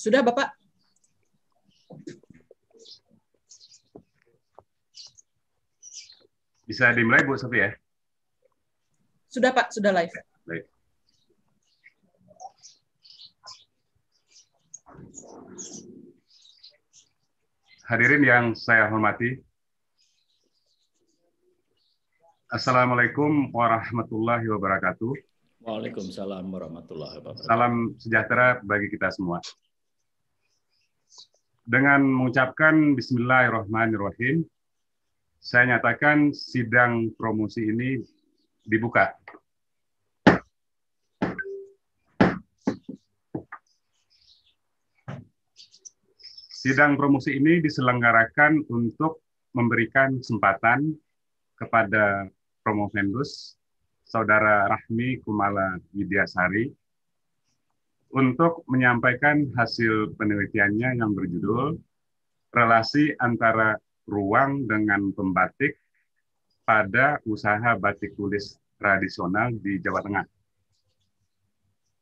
Sudah Bapak? Bisa dimulai Bu Sofi ya? Sudah Pak, sudah live. Ya, baik. Hadirin yang saya hormati, Assalamualaikum warahmatullahi wabarakatuh. Waalaikumsalam warahmatullahi wabarakatuh. Salam sejahtera bagi kita semua dengan mengucapkan Bismillahirrahmanirrahim, saya nyatakan sidang promosi ini dibuka. Sidang promosi ini diselenggarakan untuk memberikan kesempatan kepada promovendus Saudara Rahmi Kumala Widyasari untuk menyampaikan hasil penelitiannya yang berjudul Relasi antara ruang dengan pembatik pada usaha batik tulis tradisional di Jawa Tengah.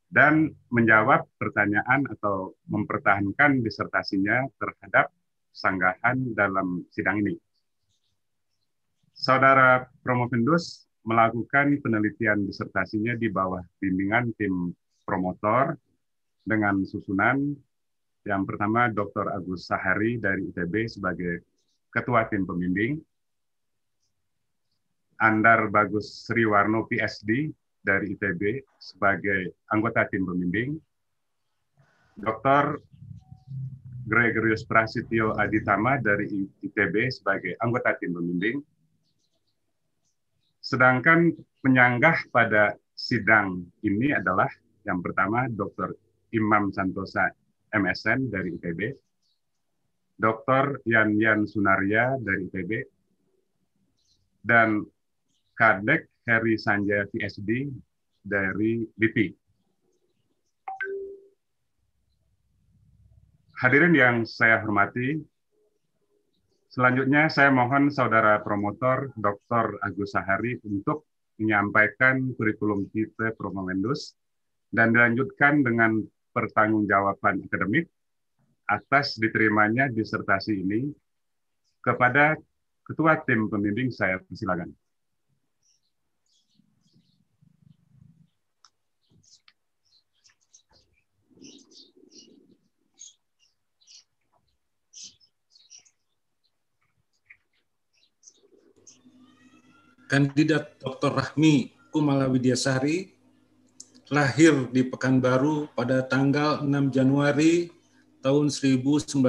Dan menjawab pertanyaan atau mempertahankan disertasinya terhadap sanggahan dalam sidang ini. Saudara Promovendus melakukan penelitian disertasinya di bawah bimbingan tim promotor dengan susunan yang pertama Dr. Agus Sahari dari ITB sebagai Ketua Tim Pembimbing, Andar Bagus Sriwarno PSD dari ITB sebagai anggota tim pembimbing, Dr. Gregorius Prasetyo Aditama dari ITB sebagai anggota tim pembimbing. Sedangkan penyanggah pada sidang ini adalah yang pertama Dr. Imam Santosa MSN dari ITB, Dr. Yan Yan Sunaria dari ITB, dan Kadek Heri Sanjaya PhD dari BP. Hadirin yang saya hormati, selanjutnya saya mohon saudara promotor Dr. Agus Sahari untuk menyampaikan kurikulum kita Promomendus dan dilanjutkan dengan pertanggungjawaban akademik atas diterimanya disertasi ini kepada Ketua Tim Pembimbing saya persilakan. kandidat Dr. Rahmi Kumala Widyasari lahir di Pekanbaru pada tanggal 6 Januari tahun 1979,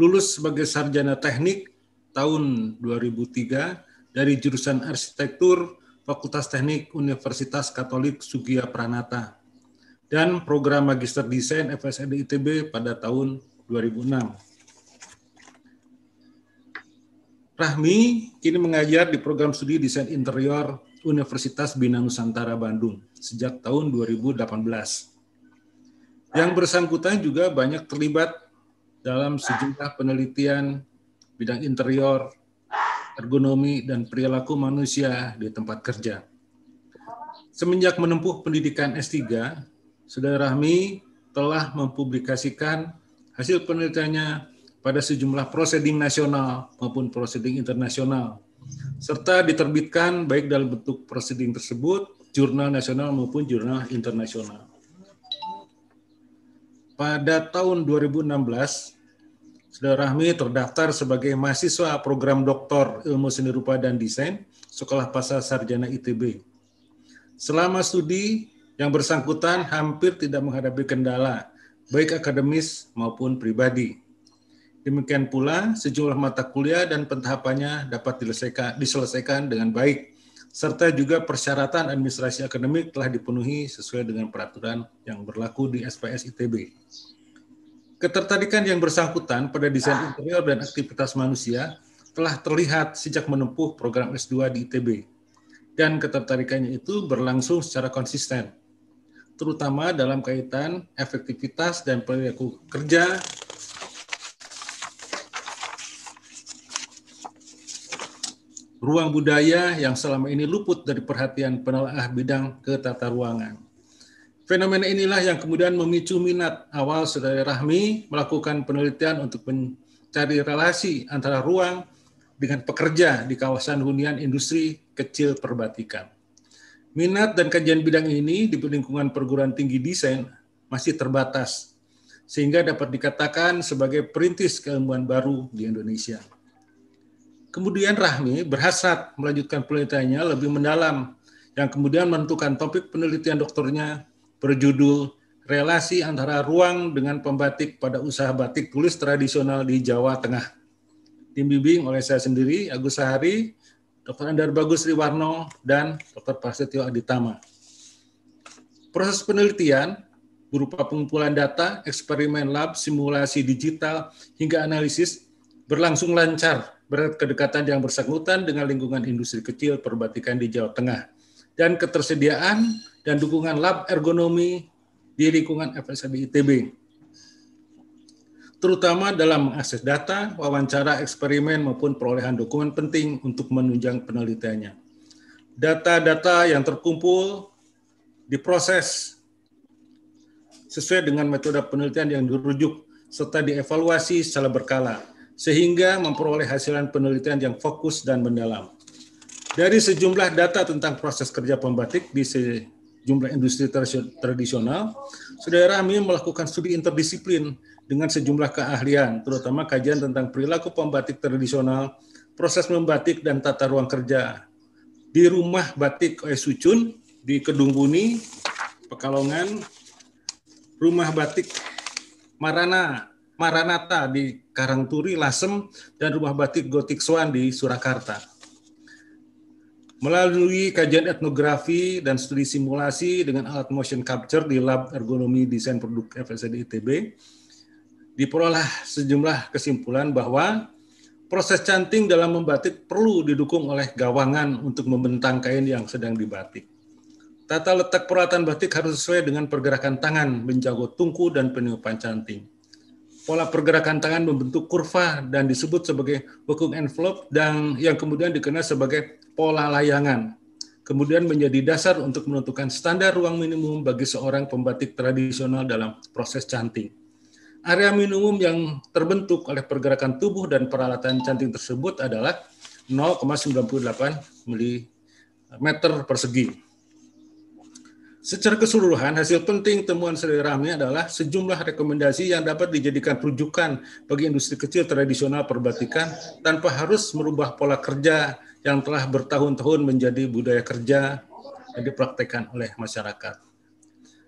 lulus sebagai sarjana teknik tahun 2003 dari jurusan arsitektur Fakultas Teknik Universitas Katolik Sugia Pranata dan program Magister Desain FSD ITB pada tahun 2006. Rahmi kini mengajar di program studi desain interior Universitas Bina Nusantara Bandung sejak tahun 2018. Yang bersangkutan juga banyak terlibat dalam sejumlah penelitian bidang interior, ergonomi, dan perilaku manusia di tempat kerja. Semenjak menempuh pendidikan S3, Saudara Rahmi telah mempublikasikan hasil penelitiannya pada sejumlah proseding nasional maupun proseding internasional serta diterbitkan baik dalam bentuk proceeding tersebut, jurnal nasional maupun jurnal internasional. Pada tahun 2016, Saudara Rahmi terdaftar sebagai mahasiswa program doktor ilmu seni rupa dan desain Sekolah Pasar Sarjana ITB. Selama studi, yang bersangkutan hampir tidak menghadapi kendala, baik akademis maupun pribadi Demikian pula sejumlah mata kuliah dan pentahapannya dapat diselesaikan, diselesaikan dengan baik, serta juga persyaratan administrasi akademik telah dipenuhi sesuai dengan peraturan yang berlaku di SPS ITB. Ketertarikan yang bersangkutan pada desain interior dan aktivitas manusia telah terlihat sejak menempuh program S2 di ITB. Dan ketertarikannya itu berlangsung secara konsisten, terutama dalam kaitan efektivitas dan perilaku kerja ruang budaya yang selama ini luput dari perhatian penelaah bidang ketata ruangan. Fenomena inilah yang kemudian memicu minat awal saudara Rahmi melakukan penelitian untuk mencari relasi antara ruang dengan pekerja di kawasan hunian industri kecil perbatikan. Minat dan kajian bidang ini di lingkungan perguruan tinggi desain masih terbatas, sehingga dapat dikatakan sebagai perintis keilmuan baru di Indonesia. Kemudian Rahmi berhasrat melanjutkan penelitiannya lebih mendalam yang kemudian menentukan topik penelitian doktornya berjudul Relasi antara ruang dengan pembatik pada usaha batik tulis tradisional di Jawa Tengah. Dibimbing oleh saya sendiri, Agus Sahari, Dr. Andar Bagus Riwarno, dan Dr. Prasetyo Aditama. Proses penelitian berupa pengumpulan data, eksperimen lab, simulasi digital, hingga analisis berlangsung lancar berat kedekatan yang bersangkutan dengan lingkungan industri kecil perbatikan di Jawa Tengah, dan ketersediaan dan dukungan lab ergonomi di lingkungan FSIB ITB, terutama dalam mengakses data, wawancara, eksperimen, maupun perolehan dokumen penting untuk menunjang penelitiannya. Data-data yang terkumpul diproses sesuai dengan metode penelitian yang dirujuk serta dievaluasi secara berkala sehingga memperoleh hasilan penelitian yang fokus dan mendalam. Dari sejumlah data tentang proses kerja pembatik di sejumlah industri tradisional, saudara Rami melakukan studi interdisiplin dengan sejumlah keahlian, terutama kajian tentang perilaku pembatik tradisional, proses membatik, dan tata ruang kerja. Di rumah batik Oe Sucun, di Kedungguni, Pekalongan, rumah batik Marana, Maranatha di Karangturi, Lasem, dan Rumah Batik Gotik Swan di Surakarta. Melalui kajian etnografi dan studi simulasi dengan alat motion capture di Lab Ergonomi Desain Produk FSD ITB, diperoleh sejumlah kesimpulan bahwa proses canting dalam membatik perlu didukung oleh gawangan untuk membentang kain yang sedang dibatik. Tata letak peralatan batik harus sesuai dengan pergerakan tangan, menjago tungku, dan peniupan canting pola pergerakan tangan membentuk kurva dan disebut sebagai vacuum envelope dan yang kemudian dikenal sebagai pola layangan. Kemudian menjadi dasar untuk menentukan standar ruang minimum bagi seorang pembatik tradisional dalam proses canting. Area minimum yang terbentuk oleh pergerakan tubuh dan peralatan canting tersebut adalah 0,98 mm persegi. Secara keseluruhan, hasil penting temuan Sri Rahmi adalah sejumlah rekomendasi yang dapat dijadikan rujukan bagi industri kecil tradisional perbatikan tanpa harus merubah pola kerja yang telah bertahun-tahun menjadi budaya kerja yang dipraktekkan oleh masyarakat.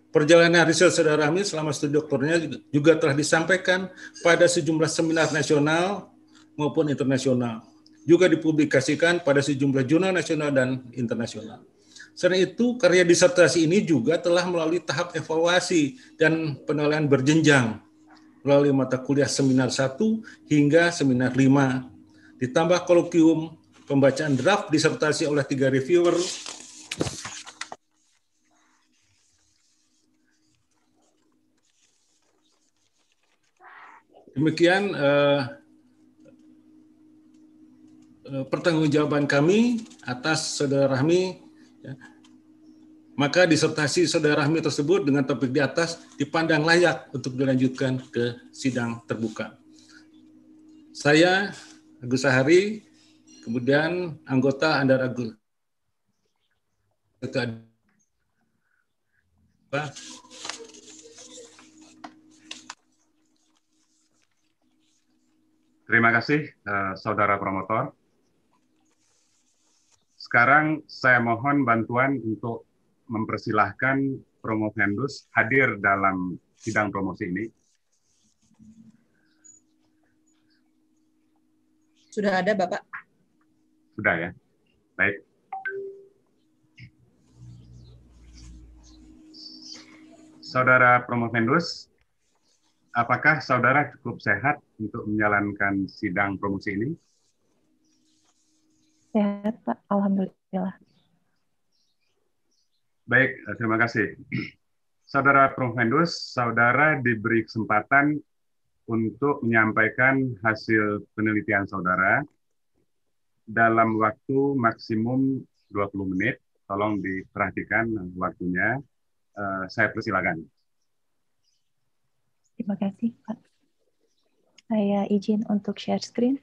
Perjalanan riset Saudara Rahmi selama studi doktornya juga telah disampaikan pada sejumlah seminar nasional maupun internasional. Juga dipublikasikan pada sejumlah jurnal nasional dan internasional. Selain itu, karya disertasi ini juga telah melalui tahap evaluasi dan penilaian berjenjang melalui mata kuliah seminar 1 hingga seminar 5. Ditambah kolokium pembacaan draft disertasi oleh tiga reviewer Demikian eh, eh pertanggungjawaban kami atas saudara Rahmi Ya. Maka disertasi saudara Rahmi tersebut dengan topik di atas dipandang layak untuk dilanjutkan ke sidang terbuka. Saya Agus Sahari, kemudian anggota Andar Agus. Terima kasih, eh, saudara promotor. Sekarang saya mohon bantuan untuk mempersilahkan promovendus hadir dalam sidang promosi ini. Sudah ada, Bapak? Sudah ya. Baik. Saudara Promovendus, apakah saudara cukup sehat untuk menjalankan sidang promosi ini? Sehat, Pak. Alhamdulillah. Baik, eh, terima kasih. Saudara Prof. Hendus, saudara diberi kesempatan untuk menyampaikan hasil penelitian saudara dalam waktu maksimum 20 menit. Tolong diperhatikan waktunya. Eh, saya persilakan. Terima kasih, Pak. Saya izin untuk share screen.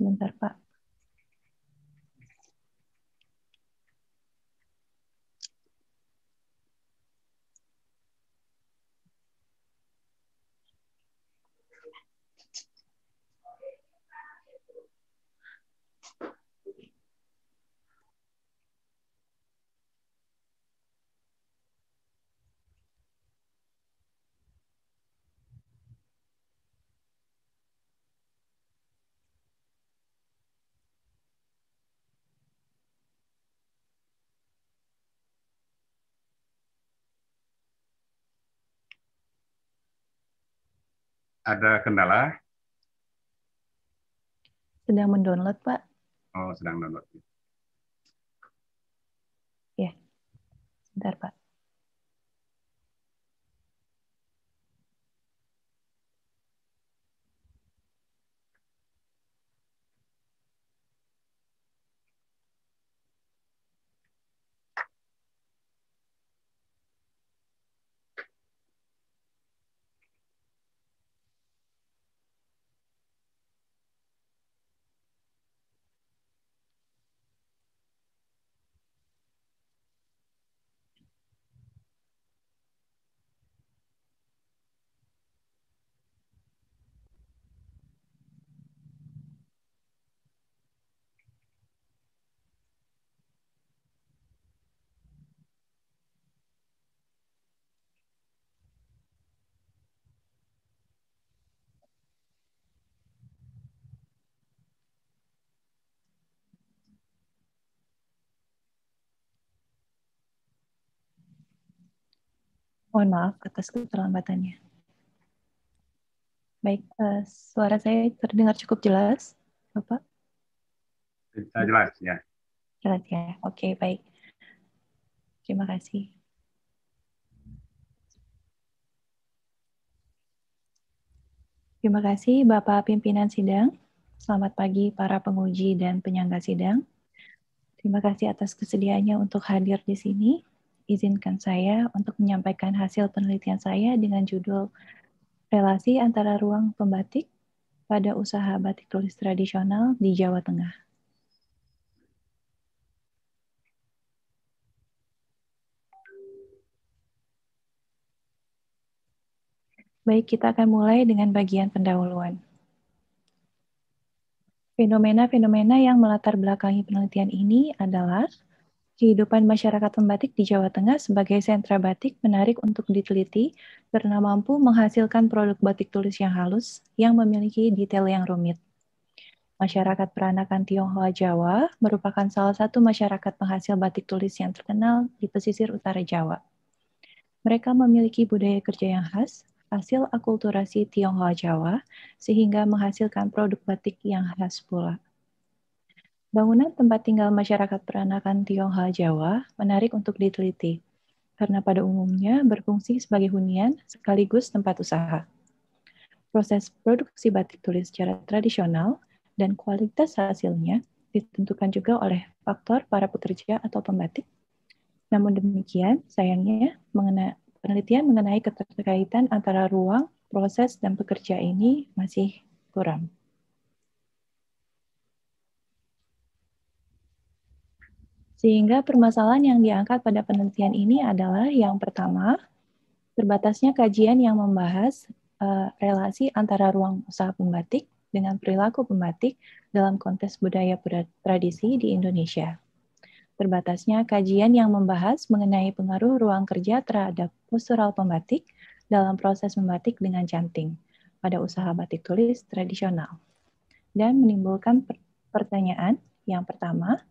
sebentar Pak. ada kendala? Sedang mendownload, Pak. Oh, sedang download. Ya. Sebentar, Pak. Mohon maaf atas keterlambatannya. Baik, uh, suara saya terdengar cukup jelas, Bapak? Bisa jelas, ya. Jelas ya, oke baik. Terima kasih. Terima kasih Bapak Pimpinan Sidang. Selamat pagi para penguji dan penyangga sidang. Terima kasih atas kesediaannya untuk hadir di sini izinkan saya untuk menyampaikan hasil penelitian saya dengan judul Relasi Antara Ruang Pembatik pada Usaha Batik Tulis Tradisional di Jawa Tengah. Baik, kita akan mulai dengan bagian pendahuluan. Fenomena-fenomena yang melatar belakangi penelitian ini adalah Kehidupan masyarakat pembatik di Jawa Tengah sebagai sentra batik menarik untuk diteliti karena mampu menghasilkan produk batik tulis yang halus yang memiliki detail yang rumit. Masyarakat peranakan Tionghoa Jawa merupakan salah satu masyarakat penghasil batik tulis yang terkenal di pesisir utara Jawa. Mereka memiliki budaya kerja yang khas, hasil akulturasi Tionghoa Jawa, sehingga menghasilkan produk batik yang khas pula. Bangunan tempat tinggal masyarakat peranakan Tionghoa Jawa menarik untuk diteliti, karena pada umumnya berfungsi sebagai hunian sekaligus tempat usaha. Proses produksi batik tulis secara tradisional dan kualitas hasilnya ditentukan juga oleh faktor para pekerja atau pembatik. Namun demikian, sayangnya penelitian mengenai keterkaitan antara ruang, proses, dan pekerja ini masih kurang. Sehingga permasalahan yang diangkat pada penelitian ini adalah yang pertama, terbatasnya kajian yang membahas uh, relasi antara ruang usaha pembatik dengan perilaku pembatik dalam konteks budaya tradisi di Indonesia. Terbatasnya kajian yang membahas mengenai pengaruh ruang kerja terhadap postural pembatik dalam proses membatik dengan canting pada usaha batik tulis tradisional dan menimbulkan pertanyaan yang pertama,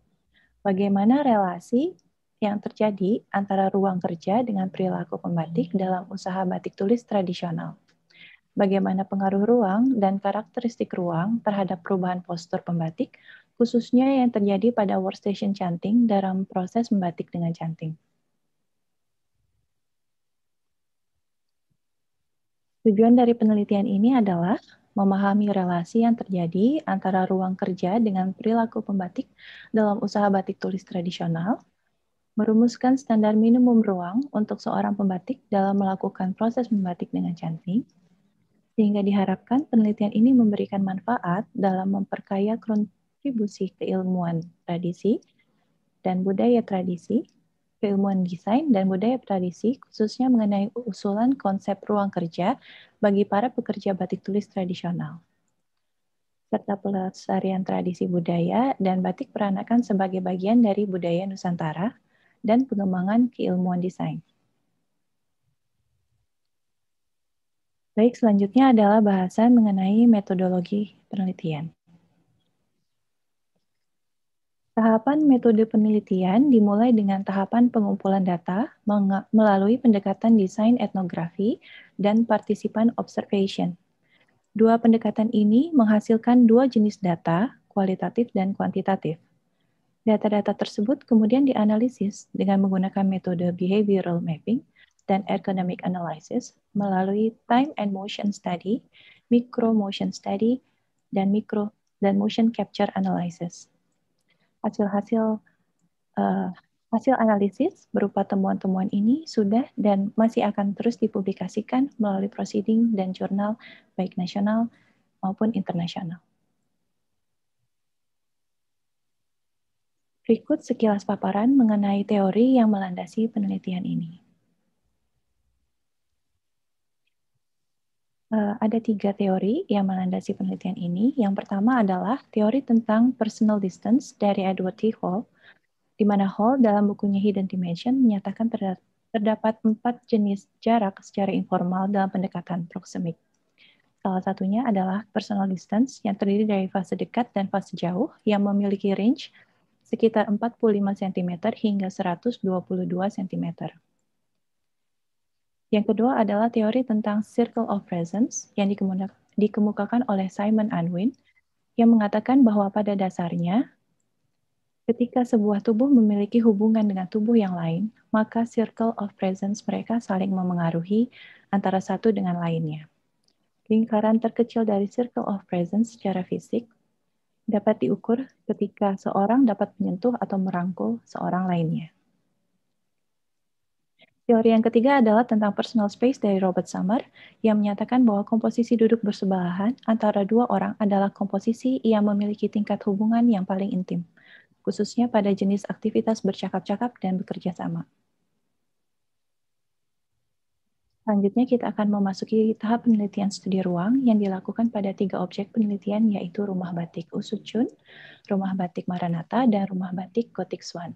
bagaimana relasi yang terjadi antara ruang kerja dengan perilaku pembatik hmm. dalam usaha batik tulis tradisional. Bagaimana pengaruh ruang dan karakteristik ruang terhadap perubahan postur pembatik, khususnya yang terjadi pada workstation canting dalam proses membatik dengan canting. Tujuan dari penelitian ini adalah memahami relasi yang terjadi antara ruang kerja dengan perilaku pembatik dalam usaha batik tulis tradisional, merumuskan standar minimum ruang untuk seorang pembatik dalam melakukan proses membatik dengan cantik, sehingga diharapkan penelitian ini memberikan manfaat dalam memperkaya kontribusi keilmuan tradisi dan budaya tradisi keilmuan desain dan budaya tradisi, khususnya mengenai usulan konsep ruang kerja bagi para pekerja batik tulis tradisional, serta pelestarian tradisi budaya dan batik peranakan sebagai bagian dari budaya Nusantara dan pengembangan keilmuan desain. Baik, selanjutnya adalah bahasan mengenai metodologi penelitian. Tahapan metode penelitian dimulai dengan tahapan pengumpulan data melalui pendekatan desain etnografi dan partisipan observation. Dua pendekatan ini menghasilkan dua jenis data, kualitatif dan kuantitatif. Data-data tersebut kemudian dianalisis dengan menggunakan metode behavioral mapping dan economic analysis melalui time and motion study, micro motion study, dan micro dan motion capture analysis hasil-hasil uh, hasil analisis berupa temuan-temuan ini sudah dan masih akan terus dipublikasikan melalui proceeding dan jurnal baik nasional maupun internasional. Berikut sekilas paparan mengenai teori yang melandasi penelitian ini. Eh, ada tiga teori yang melandasi penelitian ini. Yang pertama adalah teori tentang personal distance dari Edward T. Hall, di mana Hall dalam bukunya Hidden Dimension menyatakan terdapat empat jenis jarak secara informal dalam pendekatan proksimik. Salah satunya adalah personal distance yang terdiri dari fase dekat dan fase jauh yang memiliki range sekitar 45 cm hingga 122 cm. Yang kedua adalah teori tentang circle of presence yang dikemukakan oleh Simon Unwin yang mengatakan bahwa pada dasarnya ketika sebuah tubuh memiliki hubungan dengan tubuh yang lain, maka circle of presence mereka saling memengaruhi antara satu dengan lainnya. Lingkaran terkecil dari circle of presence secara fisik dapat diukur ketika seorang dapat menyentuh atau merangkul seorang lainnya. Teori yang ketiga adalah tentang personal space dari Robert Summer yang menyatakan bahwa komposisi duduk bersebelahan antara dua orang adalah komposisi yang memiliki tingkat hubungan yang paling intim, khususnya pada jenis aktivitas bercakap-cakap dan bekerja sama. Selanjutnya kita akan memasuki tahap penelitian studi ruang yang dilakukan pada tiga objek penelitian yaitu rumah batik Usucun, rumah batik Maranatha, dan rumah batik Gotik Swan.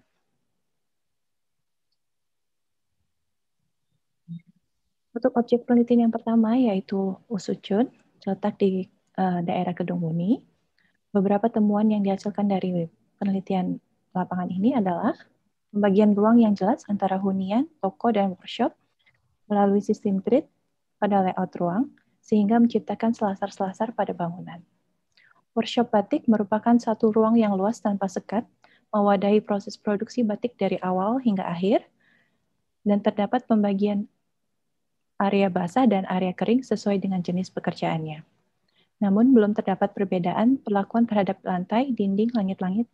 Untuk objek penelitian yang pertama yaitu Usucun, terletak di uh, daerah Gedung Muni. Beberapa temuan yang dihasilkan dari penelitian lapangan ini adalah pembagian ruang yang jelas antara hunian, toko, dan workshop melalui sistem grid pada layout ruang, sehingga menciptakan selasar-selasar pada bangunan. Workshop batik merupakan satu ruang yang luas tanpa sekat, mewadahi proses produksi batik dari awal hingga akhir, dan terdapat pembagian area basah dan area kering sesuai dengan jenis pekerjaannya. Namun belum terdapat perbedaan perlakuan terhadap lantai, dinding, langit-langit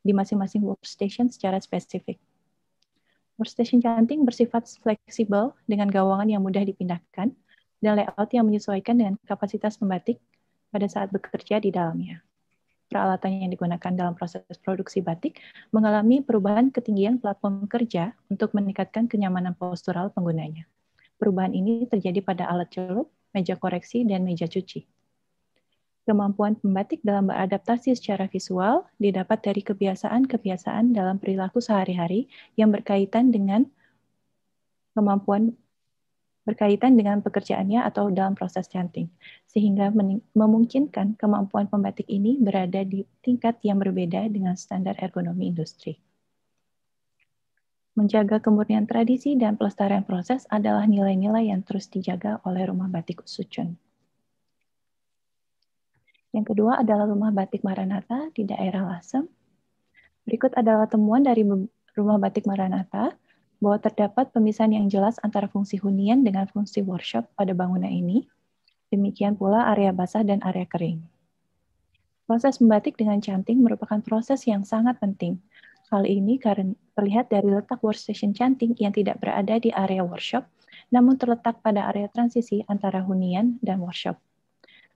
di masing-masing workstation secara spesifik. Workstation canting bersifat fleksibel dengan gawangan yang mudah dipindahkan dan layout yang menyesuaikan dengan kapasitas pembatik pada saat bekerja di dalamnya. Peralatan yang digunakan dalam proses produksi batik mengalami perubahan ketinggian platform kerja untuk meningkatkan kenyamanan postural penggunanya. Perubahan ini terjadi pada alat celup, meja koreksi, dan meja cuci. Kemampuan pembatik dalam beradaptasi secara visual didapat dari kebiasaan-kebiasaan dalam perilaku sehari-hari yang berkaitan dengan kemampuan berkaitan dengan pekerjaannya atau dalam proses canting, sehingga memungkinkan kemampuan pembatik ini berada di tingkat yang berbeda dengan standar ergonomi industri. Menjaga kemurnian tradisi dan pelestarian proses adalah nilai-nilai yang terus dijaga oleh Rumah Batik Sucun. Yang kedua adalah Rumah Batik Maranatha di daerah Lasem. Berikut adalah temuan dari Rumah Batik Maranatha bahwa terdapat pemisahan yang jelas antara fungsi hunian dengan fungsi workshop pada bangunan ini. Demikian pula area basah dan area kering. Proses membatik dengan canting merupakan proses yang sangat penting Hal ini karena terlihat dari letak workstation canting yang tidak berada di area workshop, namun terletak pada area transisi antara hunian dan workshop.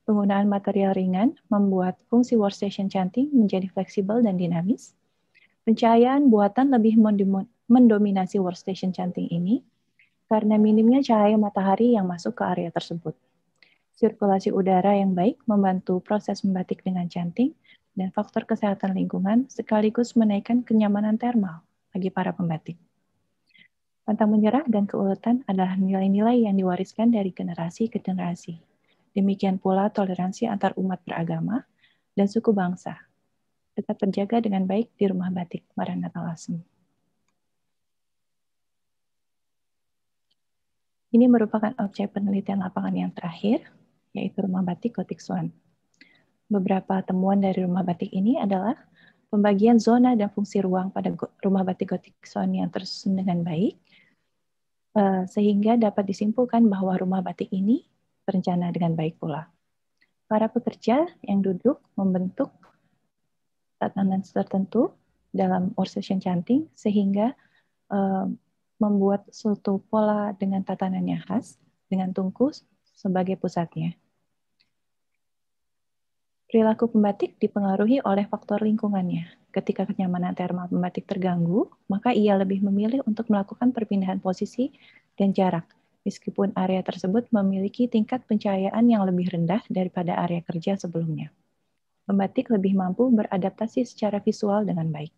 Penggunaan material ringan membuat fungsi workstation canting menjadi fleksibel dan dinamis. Pencahayaan buatan lebih mendominasi workstation canting ini karena minimnya cahaya matahari yang masuk ke area tersebut. Sirkulasi udara yang baik membantu proses membatik dengan canting, dan faktor kesehatan lingkungan sekaligus menaikkan kenyamanan termal bagi para pembatik. Pantang menyerah dan keuletan adalah nilai-nilai yang diwariskan dari generasi ke generasi. Demikian pula toleransi antar umat beragama dan suku bangsa. Tetap terjaga dengan baik di rumah batik Maranatha Lasem. Ini merupakan objek penelitian lapangan yang terakhir, yaitu rumah batik Gotik Swan. Beberapa temuan dari rumah batik ini adalah pembagian zona dan fungsi ruang pada rumah batik gotik zone yang tersusun dengan baik, eh, sehingga dapat disimpulkan bahwa rumah batik ini terencana dengan baik pula. Para pekerja yang duduk membentuk tatanan tertentu dalam orsation canting sehingga eh, membuat suatu pola dengan tatanannya khas dengan tungku sebagai pusatnya. Perilaku pembatik dipengaruhi oleh faktor lingkungannya. Ketika kenyamanan termal pembatik terganggu, maka ia lebih memilih untuk melakukan perpindahan posisi dan jarak, meskipun area tersebut memiliki tingkat pencahayaan yang lebih rendah daripada area kerja sebelumnya. Pembatik lebih mampu beradaptasi secara visual dengan baik.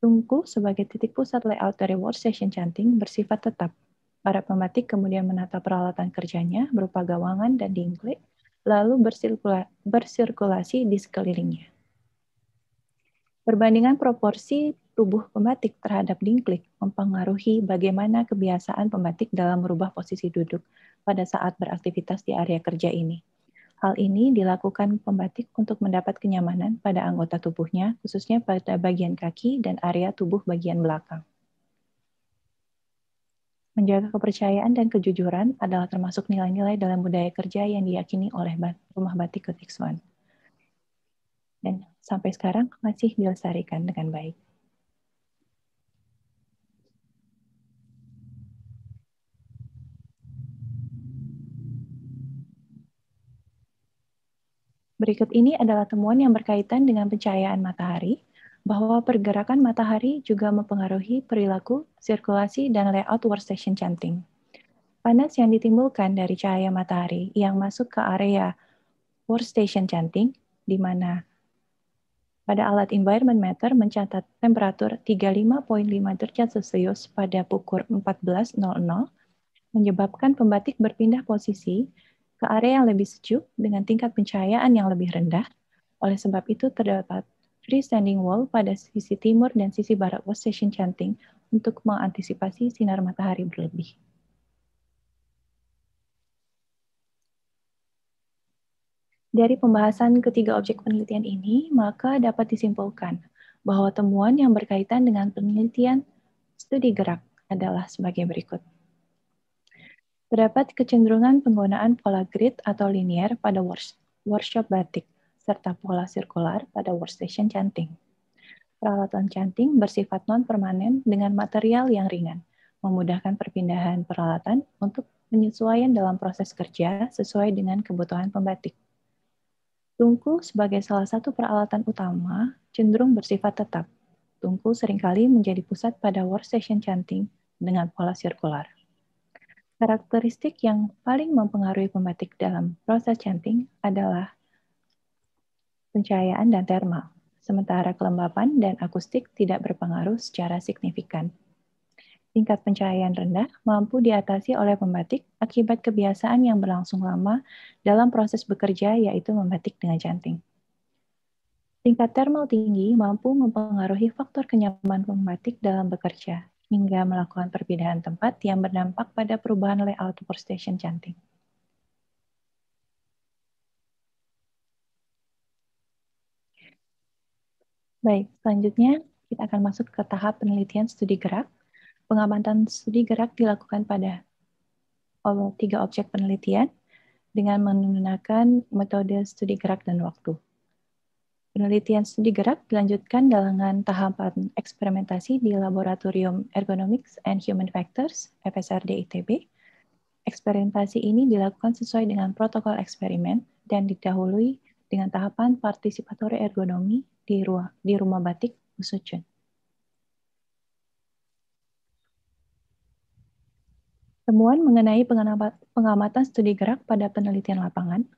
Tungku sebagai titik pusat layout dari workstation canting bersifat tetap. Para pembatik kemudian menata peralatan kerjanya berupa gawangan dan dingklik lalu bersirkula bersirkulasi di sekelilingnya. Perbandingan proporsi tubuh pembatik terhadap dingklik mempengaruhi bagaimana kebiasaan pembatik dalam merubah posisi duduk pada saat beraktivitas di area kerja ini. Hal ini dilakukan pembatik untuk mendapat kenyamanan pada anggota tubuhnya, khususnya pada bagian kaki dan area tubuh bagian belakang. Menjaga kepercayaan dan kejujuran adalah termasuk nilai-nilai dalam budaya kerja yang diyakini oleh rumah batik Ketik Swan. Dan sampai sekarang masih dilestarikan dengan baik. Berikut ini adalah temuan yang berkaitan dengan pencahayaan matahari bahwa pergerakan matahari juga mempengaruhi perilaku, sirkulasi, dan layout workstation chanting. Panas yang ditimbulkan dari cahaya matahari yang masuk ke area workstation chanting, di mana pada alat environment meter mencatat temperatur 35.5 derajat Celcius pada pukul 14.00 menyebabkan pembatik berpindah posisi ke area yang lebih sejuk dengan tingkat pencahayaan yang lebih rendah. Oleh sebab itu terdapat freestanding wall pada sisi timur dan sisi barat station Chanting untuk mengantisipasi sinar matahari berlebih. Dari pembahasan ketiga objek penelitian ini, maka dapat disimpulkan bahwa temuan yang berkaitan dengan penelitian studi gerak adalah sebagai berikut. Terdapat kecenderungan penggunaan pola grid atau linear pada workshop batik – serta pola sirkular pada workstation canting. Peralatan canting bersifat non-permanen dengan material yang ringan, memudahkan perpindahan peralatan untuk penyesuaian dalam proses kerja sesuai dengan kebutuhan pembatik. Tungku sebagai salah satu peralatan utama cenderung bersifat tetap. Tungku seringkali menjadi pusat pada workstation canting dengan pola sirkular. Karakteristik yang paling mempengaruhi pembatik dalam proses canting adalah pencahayaan dan termal, sementara kelembapan dan akustik tidak berpengaruh secara signifikan. Tingkat pencahayaan rendah mampu diatasi oleh pembatik akibat kebiasaan yang berlangsung lama dalam proses bekerja yaitu membatik dengan canting. Tingkat thermal tinggi mampu mempengaruhi faktor kenyamanan pembatik dalam bekerja, hingga melakukan perpindahan tempat yang berdampak pada perubahan layout workstation canting. Baik, selanjutnya kita akan masuk ke tahap penelitian studi gerak. Pengamatan studi gerak dilakukan pada oh, tiga objek penelitian dengan menggunakan metode studi gerak dan waktu. Penelitian studi gerak dilanjutkan dengan tahapan eksperimentasi di Laboratorium Ergonomics and Human Factors, FSRD ITB. Eksperimentasi ini dilakukan sesuai dengan protokol eksperimen dan didahului dengan tahapan partisipatori ergonomi di, rumah, di rumah batik Usucun. Temuan mengenai pengamatan studi gerak pada penelitian lapangan,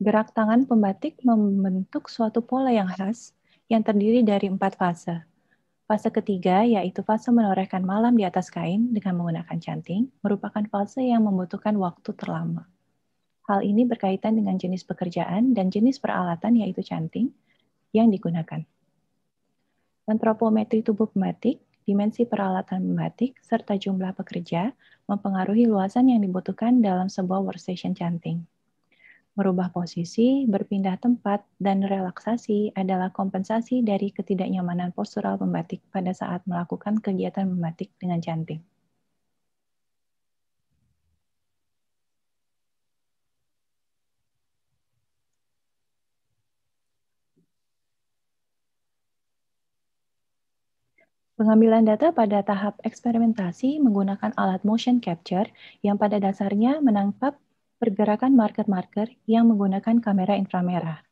gerak tangan pembatik membentuk suatu pola yang khas yang terdiri dari empat fase. Fase ketiga, yaitu fase menorehkan malam di atas kain dengan menggunakan canting, merupakan fase yang membutuhkan waktu terlama. Hal ini berkaitan dengan jenis pekerjaan dan jenis peralatan yaitu canting yang digunakan. Antropometri tubuh pembatik, dimensi peralatan pembatik, serta jumlah pekerja mempengaruhi luasan yang dibutuhkan dalam sebuah workstation canting. Merubah posisi, berpindah tempat, dan relaksasi adalah kompensasi dari ketidaknyamanan postural pembatik pada saat melakukan kegiatan membatik dengan canting. Pengambilan data pada tahap eksperimentasi menggunakan alat motion capture yang pada dasarnya menangkap pergerakan marker-marker yang menggunakan kamera inframerah.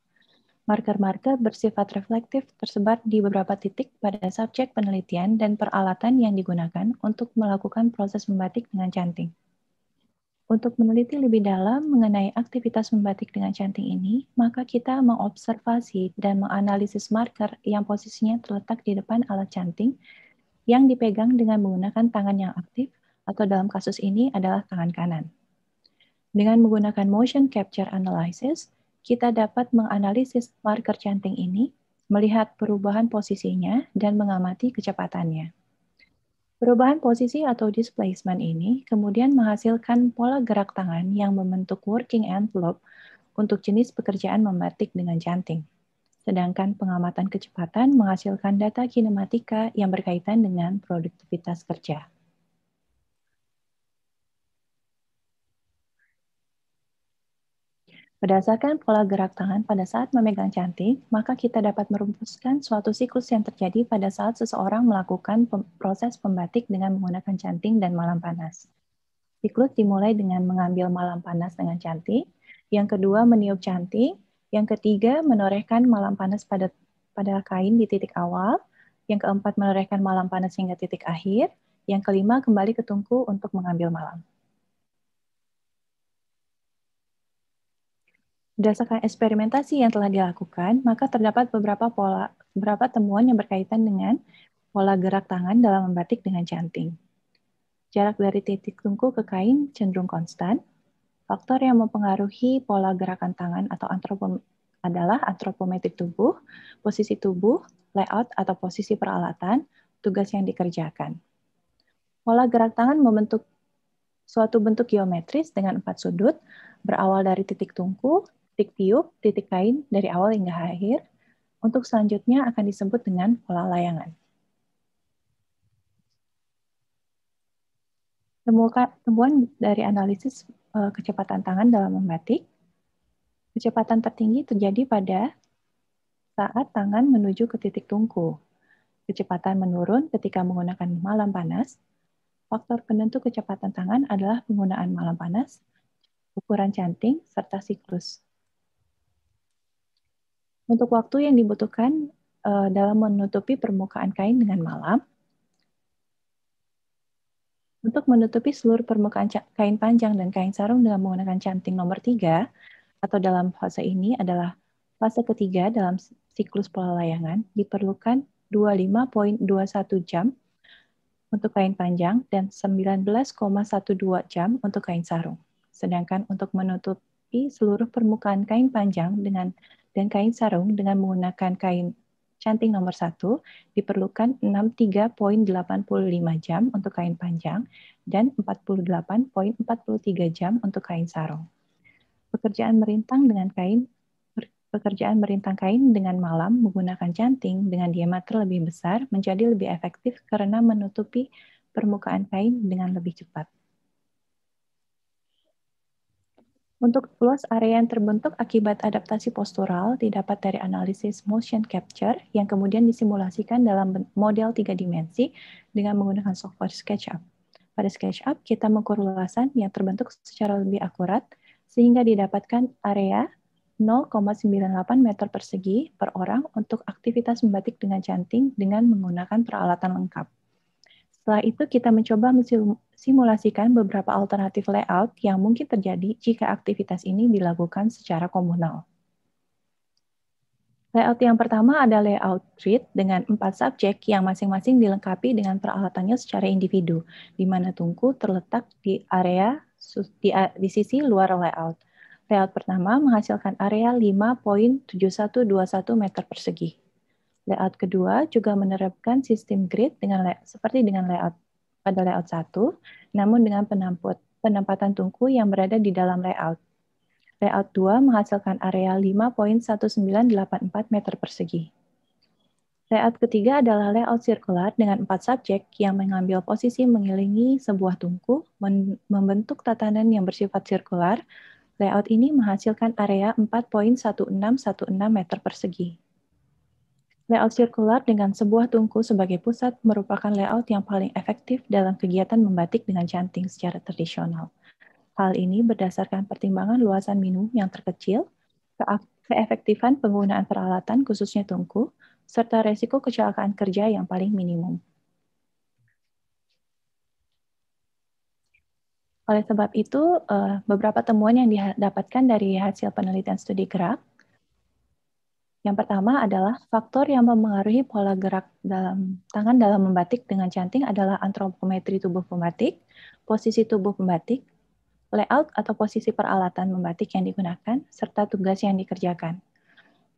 Marker-marker bersifat reflektif tersebar di beberapa titik pada subjek penelitian dan peralatan yang digunakan untuk melakukan proses membatik dengan canting. Untuk meneliti lebih dalam mengenai aktivitas membatik dengan canting ini, maka kita mengobservasi dan menganalisis marker yang posisinya terletak di depan alat canting yang dipegang dengan menggunakan tangan yang aktif atau dalam kasus ini adalah tangan kanan. Dengan menggunakan motion capture analysis, kita dapat menganalisis marker canting ini, melihat perubahan posisinya dan mengamati kecepatannya. Perubahan posisi atau displacement ini kemudian menghasilkan pola gerak tangan yang membentuk working envelope untuk jenis pekerjaan membatik dengan canting. Sedangkan pengamatan kecepatan menghasilkan data kinematika yang berkaitan dengan produktivitas kerja. Berdasarkan pola gerak tangan pada saat memegang canting, maka kita dapat merumuskan suatu siklus yang terjadi pada saat seseorang melakukan pem proses pembatik dengan menggunakan canting dan malam panas. Siklus dimulai dengan mengambil malam panas dengan canting, yang kedua meniup canting, yang ketiga menorehkan malam panas pada pada kain di titik awal, yang keempat menorehkan malam panas hingga titik akhir, yang kelima kembali ke tungku untuk mengambil malam. Berdasarkan eksperimentasi yang telah dilakukan, maka terdapat beberapa pola, beberapa temuan yang berkaitan dengan pola gerak tangan dalam membatik dengan canting. Jarak dari titik tungku ke kain cenderung konstan. Faktor yang mempengaruhi pola gerakan tangan atau antropom adalah antropometrik tubuh, posisi tubuh, layout atau posisi peralatan, tugas yang dikerjakan. Pola gerak tangan membentuk suatu bentuk geometris dengan empat sudut, berawal dari titik tungku, titik tiup, titik kain dari awal hingga akhir, untuk selanjutnya akan disebut dengan pola layangan. Temuan dari analisis eh, kecepatan tangan dalam membatik, kecepatan tertinggi terjadi pada saat tangan menuju ke titik tungku. Kecepatan menurun ketika menggunakan malam panas. Faktor penentu kecepatan tangan adalah penggunaan malam panas, ukuran canting, serta siklus untuk waktu yang dibutuhkan uh, dalam menutupi permukaan kain dengan malam, untuk menutupi seluruh permukaan kain panjang dan kain sarung dengan menggunakan canting nomor tiga, atau dalam fase ini adalah fase ketiga dalam siklus pola layangan diperlukan 25.21 jam untuk kain panjang dan 19,12 jam untuk kain sarung. Sedangkan untuk menutupi seluruh permukaan kain panjang dengan dan kain sarung dengan menggunakan kain canting nomor satu diperlukan 63.85 jam untuk kain panjang dan 48.43 jam untuk kain sarung. Pekerjaan merintang dengan kain pekerjaan merintang kain dengan malam menggunakan canting dengan diameter lebih besar menjadi lebih efektif karena menutupi permukaan kain dengan lebih cepat. Untuk luas area yang terbentuk akibat adaptasi postural didapat dari analisis motion capture yang kemudian disimulasikan dalam model tiga dimensi dengan menggunakan software SketchUp. Pada SketchUp, kita mengukur luasan yang terbentuk secara lebih akurat sehingga didapatkan area 0,98 meter persegi per orang untuk aktivitas membatik dengan canting dengan menggunakan peralatan lengkap. Setelah itu kita mencoba mensimulasikan beberapa alternatif layout yang mungkin terjadi jika aktivitas ini dilakukan secara komunal. Layout yang pertama ada layout grid dengan empat subjek yang masing-masing dilengkapi dengan peralatannya secara individu, di mana tungku terletak di area di, eh, di sisi luar layout. Layout pertama menghasilkan area 5.7121 meter persegi. Layout kedua juga menerapkan sistem grid dengan layout, seperti dengan layout pada layout satu, namun dengan penamput, penempatan tungku yang berada di dalam layout. Layout dua menghasilkan area 5.1984 meter persegi. Layout ketiga adalah layout sirkular dengan empat subjek yang mengambil posisi mengelilingi sebuah tungku, membentuk tatanan yang bersifat sirkular. Layout ini menghasilkan area 4.1616 meter persegi. Layout sirkular dengan sebuah tungku sebagai pusat merupakan layout yang paling efektif dalam kegiatan membatik dengan canting secara tradisional. Hal ini berdasarkan pertimbangan luasan minum yang terkecil, keefektifan penggunaan peralatan khususnya tungku, serta resiko kecelakaan kerja yang paling minimum. Oleh sebab itu, eh, beberapa temuan yang didapatkan dari hasil penelitian studi gerak yang pertama adalah faktor yang mempengaruhi pola gerak dalam tangan dalam membatik dengan canting adalah antropometri tubuh pembatik, posisi tubuh pembatik, layout atau posisi peralatan membatik yang digunakan, serta tugas yang dikerjakan.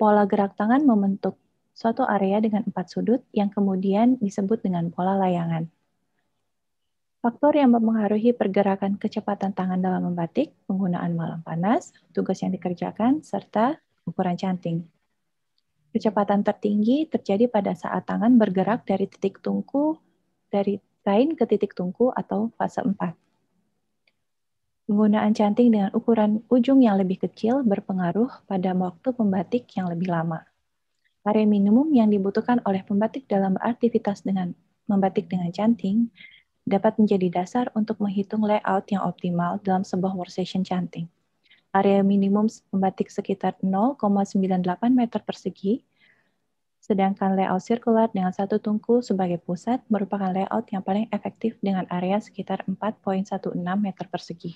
Pola gerak tangan membentuk suatu area dengan empat sudut yang kemudian disebut dengan pola layangan. Faktor yang mempengaruhi pergerakan kecepatan tangan dalam membatik, penggunaan malam panas, tugas yang dikerjakan, serta ukuran canting. Kecepatan tertinggi terjadi pada saat tangan bergerak dari titik tungku dari kain ke titik tungku atau fase 4. Penggunaan canting dengan ukuran ujung yang lebih kecil berpengaruh pada waktu pembatik yang lebih lama. Area minimum yang dibutuhkan oleh pembatik dalam beraktivitas dengan membatik dengan canting dapat menjadi dasar untuk menghitung layout yang optimal dalam sebuah workstation canting area minimum pembatik sekitar 0,98 meter persegi, sedangkan layout sirkular dengan satu tungku sebagai pusat merupakan layout yang paling efektif dengan area sekitar 4,16 meter persegi.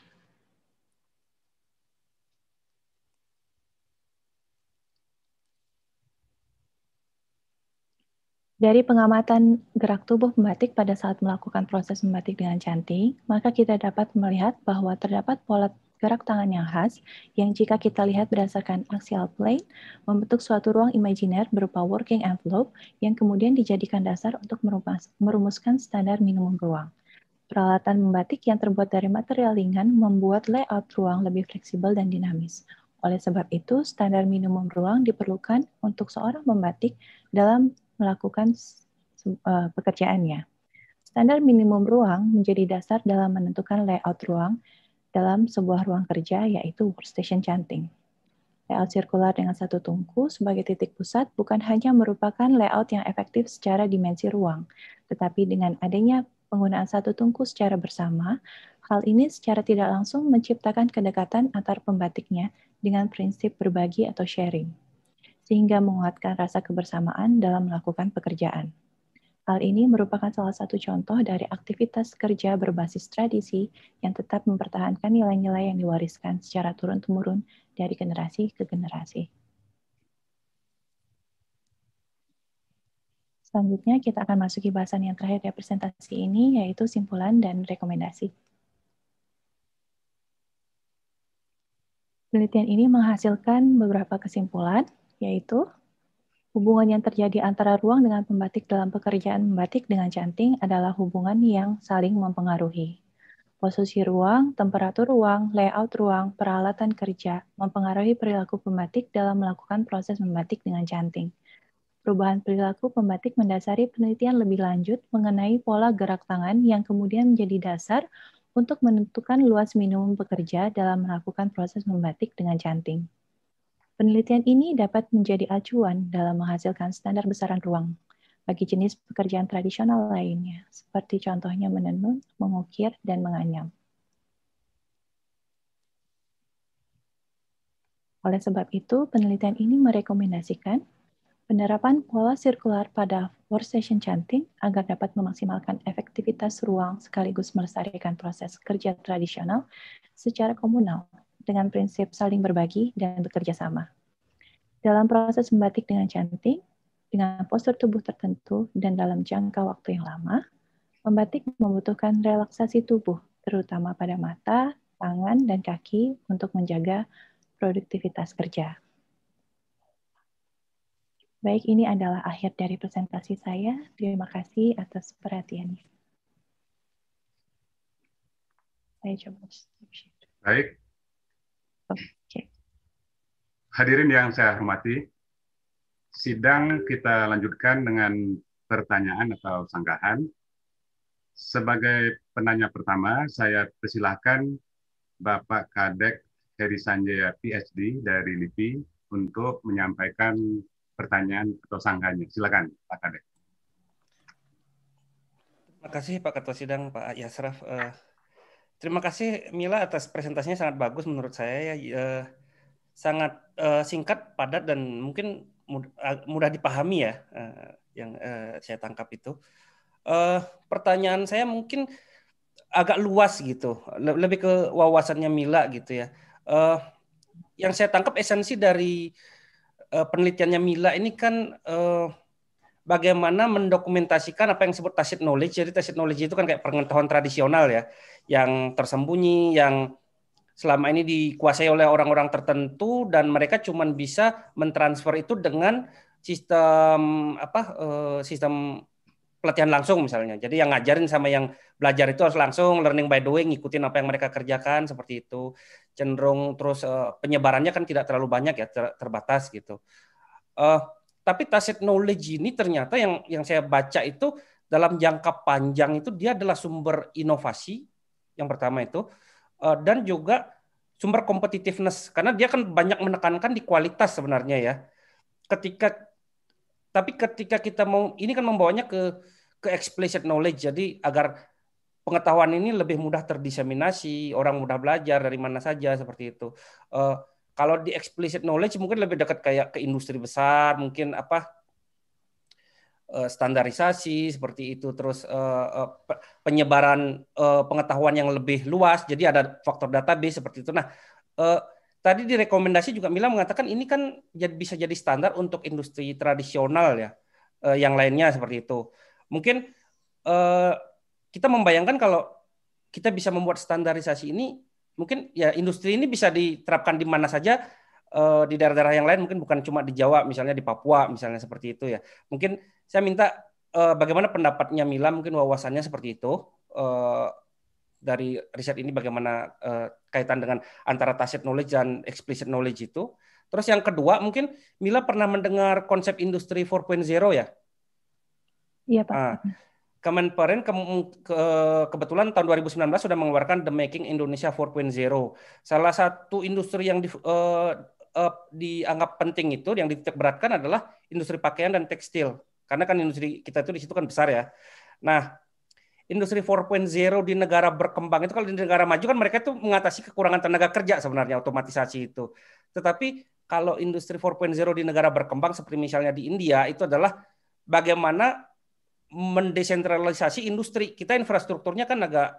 Dari pengamatan gerak tubuh pembatik pada saat melakukan proses membatik dengan cantik, maka kita dapat melihat bahwa terdapat pola Gerak tangan yang khas, yang jika kita lihat berdasarkan axial plane, membentuk suatu ruang imajiner berupa working envelope yang kemudian dijadikan dasar untuk merumuskan standar minimum ruang. Peralatan membatik yang terbuat dari material ringan membuat layout ruang lebih fleksibel dan dinamis. Oleh sebab itu, standar minimum ruang diperlukan untuk seorang membatik dalam melakukan e, pekerjaannya. Standar minimum ruang menjadi dasar dalam menentukan layout ruang dalam sebuah ruang kerja yaitu workstation canting. Layout sirkular dengan satu tungku sebagai titik pusat bukan hanya merupakan layout yang efektif secara dimensi ruang, tetapi dengan adanya penggunaan satu tungku secara bersama, hal ini secara tidak langsung menciptakan kedekatan antar pembatiknya dengan prinsip berbagi atau sharing, sehingga menguatkan rasa kebersamaan dalam melakukan pekerjaan. Hal ini merupakan salah satu contoh dari aktivitas kerja berbasis tradisi yang tetap mempertahankan nilai-nilai yang diwariskan secara turun-temurun dari generasi ke generasi. Selanjutnya kita akan masuki bahasan yang terakhir dari presentasi ini yaitu simpulan dan rekomendasi. Penelitian ini menghasilkan beberapa kesimpulan yaitu Hubungan yang terjadi antara ruang dengan pembatik dalam pekerjaan membatik dengan canting adalah hubungan yang saling mempengaruhi. Posisi ruang, temperatur ruang, layout ruang, peralatan kerja mempengaruhi perilaku pembatik dalam melakukan proses membatik dengan canting. Perubahan perilaku pembatik mendasari penelitian lebih lanjut mengenai pola gerak tangan yang kemudian menjadi dasar untuk menentukan luas minimum pekerja dalam melakukan proses membatik dengan canting. Penelitian ini dapat menjadi acuan dalam menghasilkan standar besaran ruang bagi jenis pekerjaan tradisional lainnya, seperti contohnya menenun, mengukir, dan menganyam. Oleh sebab itu, penelitian ini merekomendasikan penerapan pola sirkular pada workstation canting agar dapat memaksimalkan efektivitas ruang sekaligus melestarikan proses kerja tradisional secara komunal dengan prinsip saling berbagi dan bekerja sama. Dalam proses membatik dengan cantik, dengan postur tubuh tertentu, dan dalam jangka waktu yang lama, membatik membutuhkan relaksasi tubuh, terutama pada mata, tangan, dan kaki untuk menjaga produktivitas kerja. Baik, ini adalah akhir dari presentasi saya. Terima kasih atas perhatiannya. Saya coba Baik, Hadirin yang saya hormati, sidang kita lanjutkan dengan pertanyaan atau sanggahan. Sebagai penanya pertama, saya persilahkan Bapak Kadek Heri Sanjaya PhD dari LIPI untuk menyampaikan pertanyaan atau sanggahannya. Silakan Pak Kadek. Terima kasih Pak Ketua Sidang, Pak Yasraf. Eh, Terima kasih Mila atas presentasinya sangat bagus menurut saya ya eh, sangat eh, singkat, padat dan mungkin eh, mudah, dipahami ya yang saya tangkap itu. pertanyaan saya mungkin agak luas gitu, lebih ke wawasannya Mila gitu ya. yang saya tangkap esensi dari penelitiannya Mila ini kan bagaimana mendokumentasikan apa yang disebut tacit knowledge. Jadi tacit knowledge itu kan kayak pengetahuan tradisional ya, yang tersembunyi, yang selama ini dikuasai oleh orang-orang tertentu dan mereka cuma bisa mentransfer itu dengan sistem apa eh, sistem pelatihan langsung misalnya. Jadi yang ngajarin sama yang belajar itu harus langsung learning by doing, ngikutin apa yang mereka kerjakan seperti itu. Cenderung terus eh, penyebarannya kan tidak terlalu banyak ya, terbatas gitu. Uh, tapi tacit knowledge ini ternyata yang yang saya baca itu dalam jangka panjang itu dia adalah sumber inovasi yang pertama itu uh, dan juga sumber competitiveness karena dia kan banyak menekankan di kualitas sebenarnya ya. Ketika tapi ketika kita mau ini kan membawanya ke ke explicit knowledge jadi agar pengetahuan ini lebih mudah terdiseminasi, orang mudah belajar dari mana saja seperti itu. Uh, kalau di explicit knowledge mungkin lebih dekat kayak ke industri besar, mungkin apa Eh, standarisasi seperti itu terus eh, eh, penyebaran pengetahuan yang lebih luas jadi ada faktor database seperti itu nah tadi di rekomendasi juga Mila mengatakan ini kan bisa jadi standar untuk industri tradisional ya yang lainnya seperti itu mungkin kita membayangkan kalau kita bisa membuat standarisasi ini mungkin ya industri ini bisa diterapkan di mana saja uh, di daerah-daerah yang lain mungkin bukan cuma di Jawa misalnya di Papua misalnya seperti itu ya mungkin saya minta uh, bagaimana pendapatnya Mila mungkin wawasannya seperti itu uh, dari riset ini bagaimana uh, kaitan dengan antara tacit knowledge dan explicit knowledge itu terus yang kedua mungkin Mila pernah mendengar konsep industri 4.0 ya iya pak uh, ah, Kemenperin ke, ke, kebetulan tahun 2019 sudah mengeluarkan The Making Indonesia 4.0. Salah satu industri yang di, uh, uh, dianggap penting itu yang dititik adalah industri pakaian dan tekstil. Karena kan industri kita itu di situ kan besar ya. Nah, industri 4.0 di negara berkembang itu kalau di negara maju kan mereka itu mengatasi kekurangan tenaga kerja sebenarnya otomatisasi itu. Tetapi kalau industri 4.0 di negara berkembang seperti misalnya di India itu adalah bagaimana mendesentralisasi industri. Kita infrastrukturnya kan agak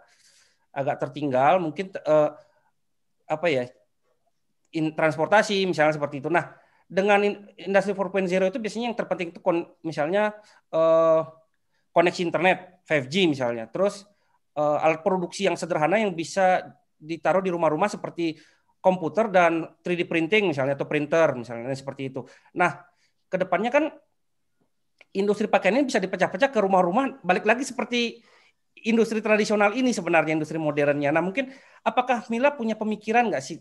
agak tertinggal mungkin eh, apa ya in, transportasi misalnya seperti itu. Nah, dengan industri 4.0 itu biasanya yang terpenting itu kon, misalnya eh, koneksi internet 5G misalnya. Terus eh, alat produksi yang sederhana yang bisa ditaruh di rumah-rumah seperti komputer dan 3D printing misalnya atau printer misalnya seperti itu. Nah, kedepannya kan industri pakaian ini bisa dipecah-pecah ke rumah-rumah balik lagi seperti industri tradisional ini sebenarnya industri modernnya. Nah mungkin apakah Mila punya pemikiran nggak sih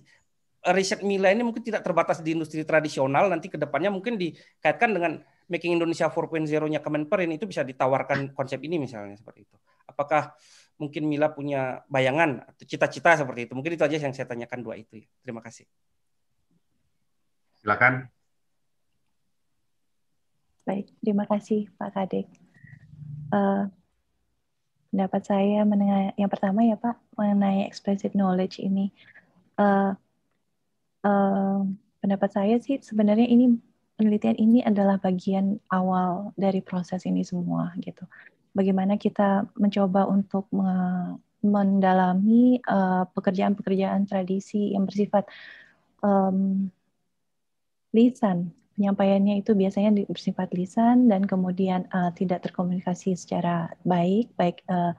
riset Mila ini mungkin tidak terbatas di industri tradisional nanti kedepannya mungkin dikaitkan dengan Making Indonesia 4.0-nya Kemenperin itu bisa ditawarkan konsep ini misalnya seperti itu. Apakah mungkin Mila punya bayangan atau cita-cita seperti itu? Mungkin itu aja yang saya tanyakan dua itu. Ya. Terima kasih. Silakan. Baik, terima kasih Pak Kadek. Uh, pendapat saya mengenai yang pertama ya Pak mengenai explicit knowledge ini. Uh, pendapat saya sih sebenarnya ini penelitian ini adalah bagian awal dari proses ini semua gitu. Bagaimana kita mencoba untuk mendalami eh, pekerjaan-pekerjaan uh, tradisi yang bersifat um, lisan. Penyampaiannya itu biasanya bersifat lisan dan kemudian uh, tidak terkomunikasi secara baik, baik uh,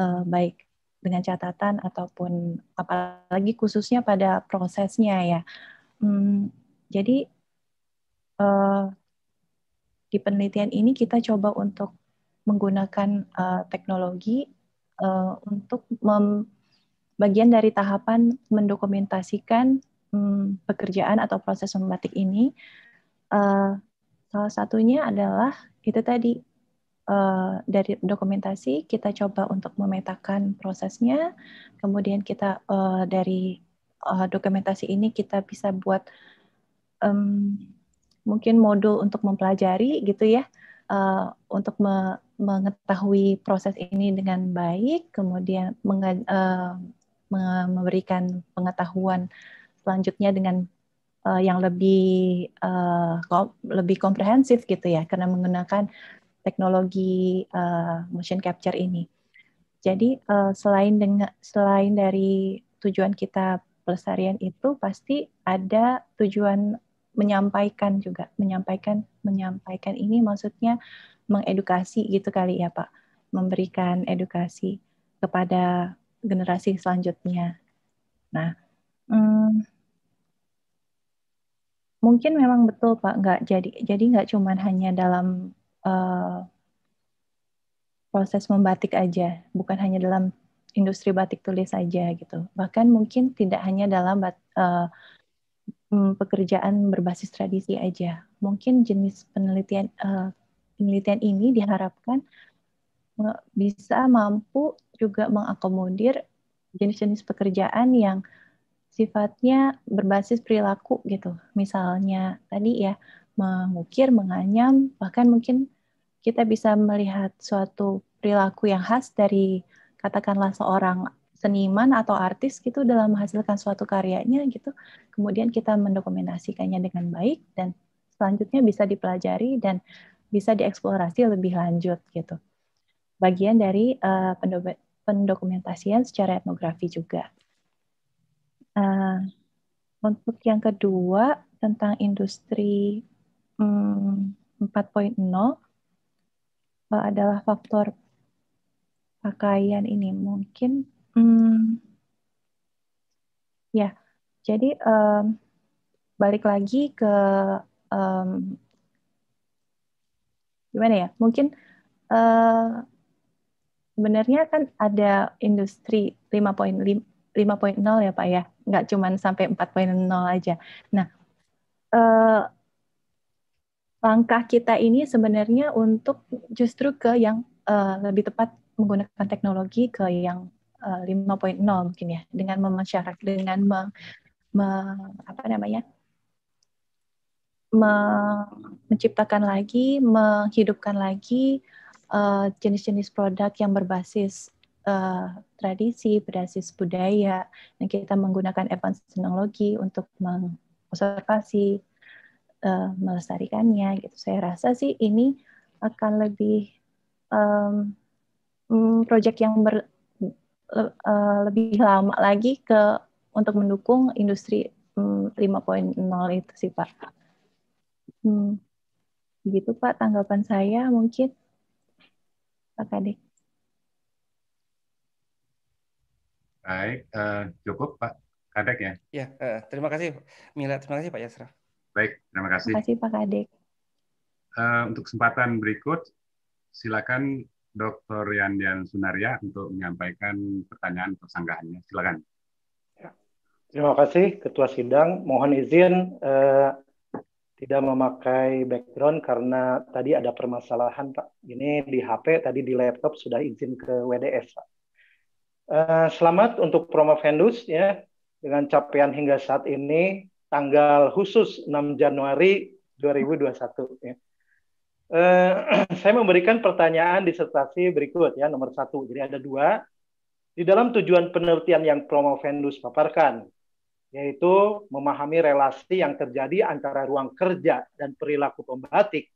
uh, baik dengan catatan ataupun apalagi khususnya pada prosesnya ya. Hmm, jadi uh, di penelitian ini kita coba untuk menggunakan uh, teknologi uh, untuk mem bagian dari tahapan mendokumentasikan hmm, pekerjaan atau proses membatik ini. Uh, salah satunya adalah itu tadi Eh, dari dokumentasi kita coba untuk memetakan prosesnya, kemudian kita uh, dari uh, dokumentasi ini kita bisa buat um, mungkin modul untuk mempelajari gitu ya, uh, untuk me mengetahui proses ini dengan baik, kemudian uh, memberikan pengetahuan selanjutnya dengan uh, yang lebih uh, lebih komprehensif gitu ya karena menggunakan teknologi uh, motion capture ini. Jadi uh, selain dengan selain dari tujuan kita pelestarian itu pasti ada tujuan menyampaikan juga, menyampaikan menyampaikan ini maksudnya mengedukasi gitu kali ya Pak, memberikan edukasi kepada generasi selanjutnya. Nah, hmm, mungkin memang betul Pak, nggak jadi jadi nggak cuma hanya dalam Eh, proses membatik aja, bukan hanya dalam industri batik tulis saja gitu. Bahkan mungkin tidak hanya dalam bat, uh, pekerjaan berbasis tradisi aja. Mungkin jenis penelitian uh, penelitian ini diharapkan bisa mampu juga mengakomodir jenis-jenis pekerjaan yang sifatnya berbasis perilaku gitu. Misalnya tadi ya mengukir, menganyam, bahkan mungkin kita bisa melihat suatu perilaku yang khas dari katakanlah seorang seniman atau artis gitu dalam menghasilkan suatu karyanya gitu. Kemudian kita mendokumentasikannya dengan baik dan selanjutnya bisa dipelajari dan bisa dieksplorasi lebih lanjut gitu. Bagian dari uh, pendokumentasian secara etnografi juga. Uh, untuk yang kedua tentang industri 4.0 hmm, eh, adalah faktor pakaian ini mungkin hmm, ya jadi um, balik lagi ke um, gimana ya mungkin uh, sebenarnya kan ada industri 5.0 ya Pak ya, nggak cuma sampai 4.0 aja. Nah, uh, langkah kita ini sebenarnya untuk justru ke yang uh, lebih tepat menggunakan teknologi ke yang uh, eh, 5.0 mungkin ya dengan memasyarakat dengan me, me, apa namanya me, menciptakan lagi menghidupkan lagi eh, jenis-jenis uh, produk yang berbasis uh, tradisi, berbasis budaya, dan kita menggunakan advanced teknologi untuk mengobservasi, uh, melestarikannya gitu. Saya rasa sih ini akan lebih um, mm, proyek yang ber, le, uh, lebih lama lagi ke untuk mendukung industri um, mm, 5.0 itu sih Pak. Hmm. Begitu Pak tanggapan saya mungkin Pak Kadek. Baik, uh, cukup Pak Kadek ya. Ya, uh, terima kasih Mila, terima kasih Pak Yasra. Baik, terima kasih. Terima kasih Pak Kadek. Uh, untuk kesempatan berikut, silakan Dr. Yandian Sunaria untuk menyampaikan pertanyaan persanggahannya, Silakan. Ya. Terima kasih Ketua Sidang. Mohon izin uh, tidak memakai background karena tadi ada permasalahan Pak. Ini di HP, tadi di laptop sudah izin ke WDS Pak. Uh, selamat untuk Promovendus ya dengan capaian hingga saat ini tanggal khusus 6 Januari 2021. Ya. Eh, saya memberikan pertanyaan disertasi berikut ya nomor satu. Jadi ada dua di dalam tujuan penelitian yang Promovendus paparkan, yaitu memahami relasi yang terjadi antara ruang kerja dan perilaku pembatik,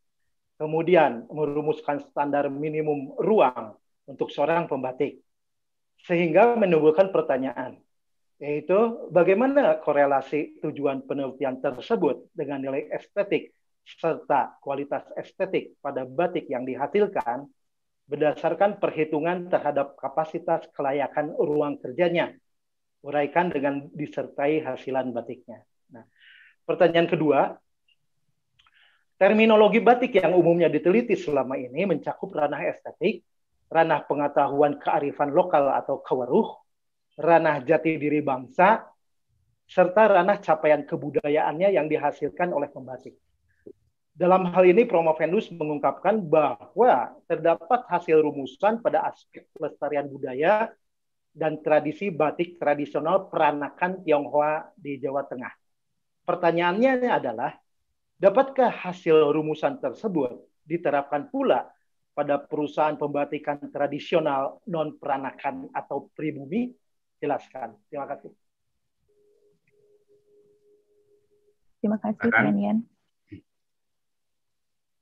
kemudian merumuskan standar minimum ruang untuk seorang pembatik, sehingga menimbulkan pertanyaan, yaitu bagaimana korelasi tujuan penelitian tersebut dengan nilai estetik serta kualitas estetik pada batik yang dihasilkan berdasarkan perhitungan terhadap kapasitas kelayakan ruang kerjanya, uraikan dengan disertai hasilan batiknya. Nah, pertanyaan kedua, terminologi batik yang umumnya diteliti selama ini mencakup ranah estetik, ranah pengetahuan kearifan lokal atau kawaruh, ranah jati diri bangsa, serta ranah capaian kebudayaannya yang dihasilkan oleh pembatik. Dalam hal ini, Promo Venus mengungkapkan bahwa terdapat hasil rumusan pada aspek pelestarian budaya dan tradisi batik tradisional peranakan Tionghoa di Jawa Tengah. Pertanyaannya adalah, dapatkah hasil rumusan tersebut diterapkan pula pada perusahaan pembatikan tradisional non peranakan atau pribumi jelaskan. Terima kasih. Terima kasih Pak Yanian.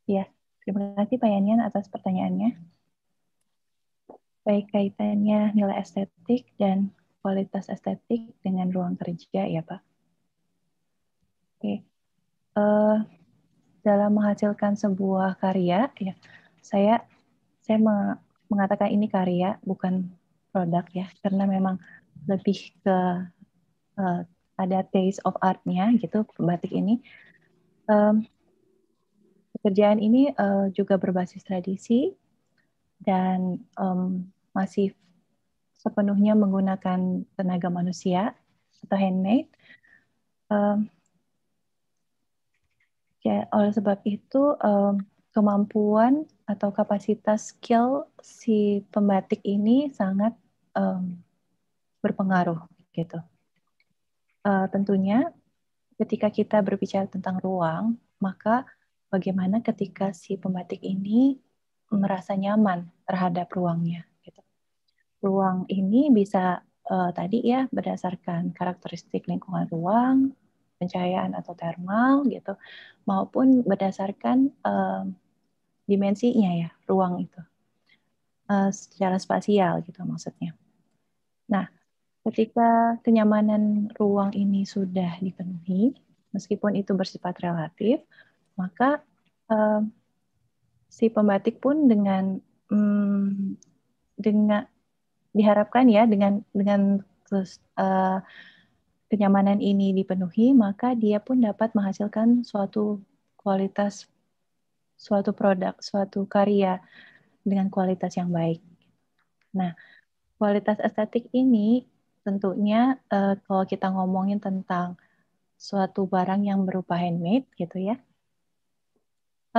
Ya, terima kasih Pak Yanian atas pertanyaannya. Baik kaitannya nilai estetik dan kualitas estetik dengan ruang kerja ya Pak. Oke. Uh, dalam menghasilkan sebuah karya ya, saya saya mengatakan ini karya bukan produk ya karena memang lebih ke uh, ada taste of artnya gitu batik ini um, pekerjaan ini uh, juga berbasis tradisi dan um, masih sepenuhnya menggunakan tenaga manusia atau handmade. Um, ya, oleh sebab itu um, kemampuan atau kapasitas skill si pembatik ini sangat um, berpengaruh gitu. Uh, tentunya ketika kita berbicara tentang ruang, maka bagaimana ketika si pembatik ini merasa nyaman terhadap ruangnya. Gitu. Ruang ini bisa uh, tadi ya berdasarkan karakteristik lingkungan ruang, pencahayaan atau thermal gitu, maupun berdasarkan uh, dimensinya ya ruang itu uh, secara spasial gitu maksudnya. Nah Ketika kenyamanan ruang ini sudah dipenuhi, meskipun itu bersifat relatif, maka um, si pembatik pun dengan um, dengan diharapkan ya dengan dengan terus uh, eh, kenyamanan ini dipenuhi, maka dia pun dapat menghasilkan suatu kualitas, suatu produk, suatu karya dengan kualitas yang baik. Nah, kualitas estetik ini tentunya uh, kalau kita ngomongin tentang suatu barang yang berupa handmade gitu ya,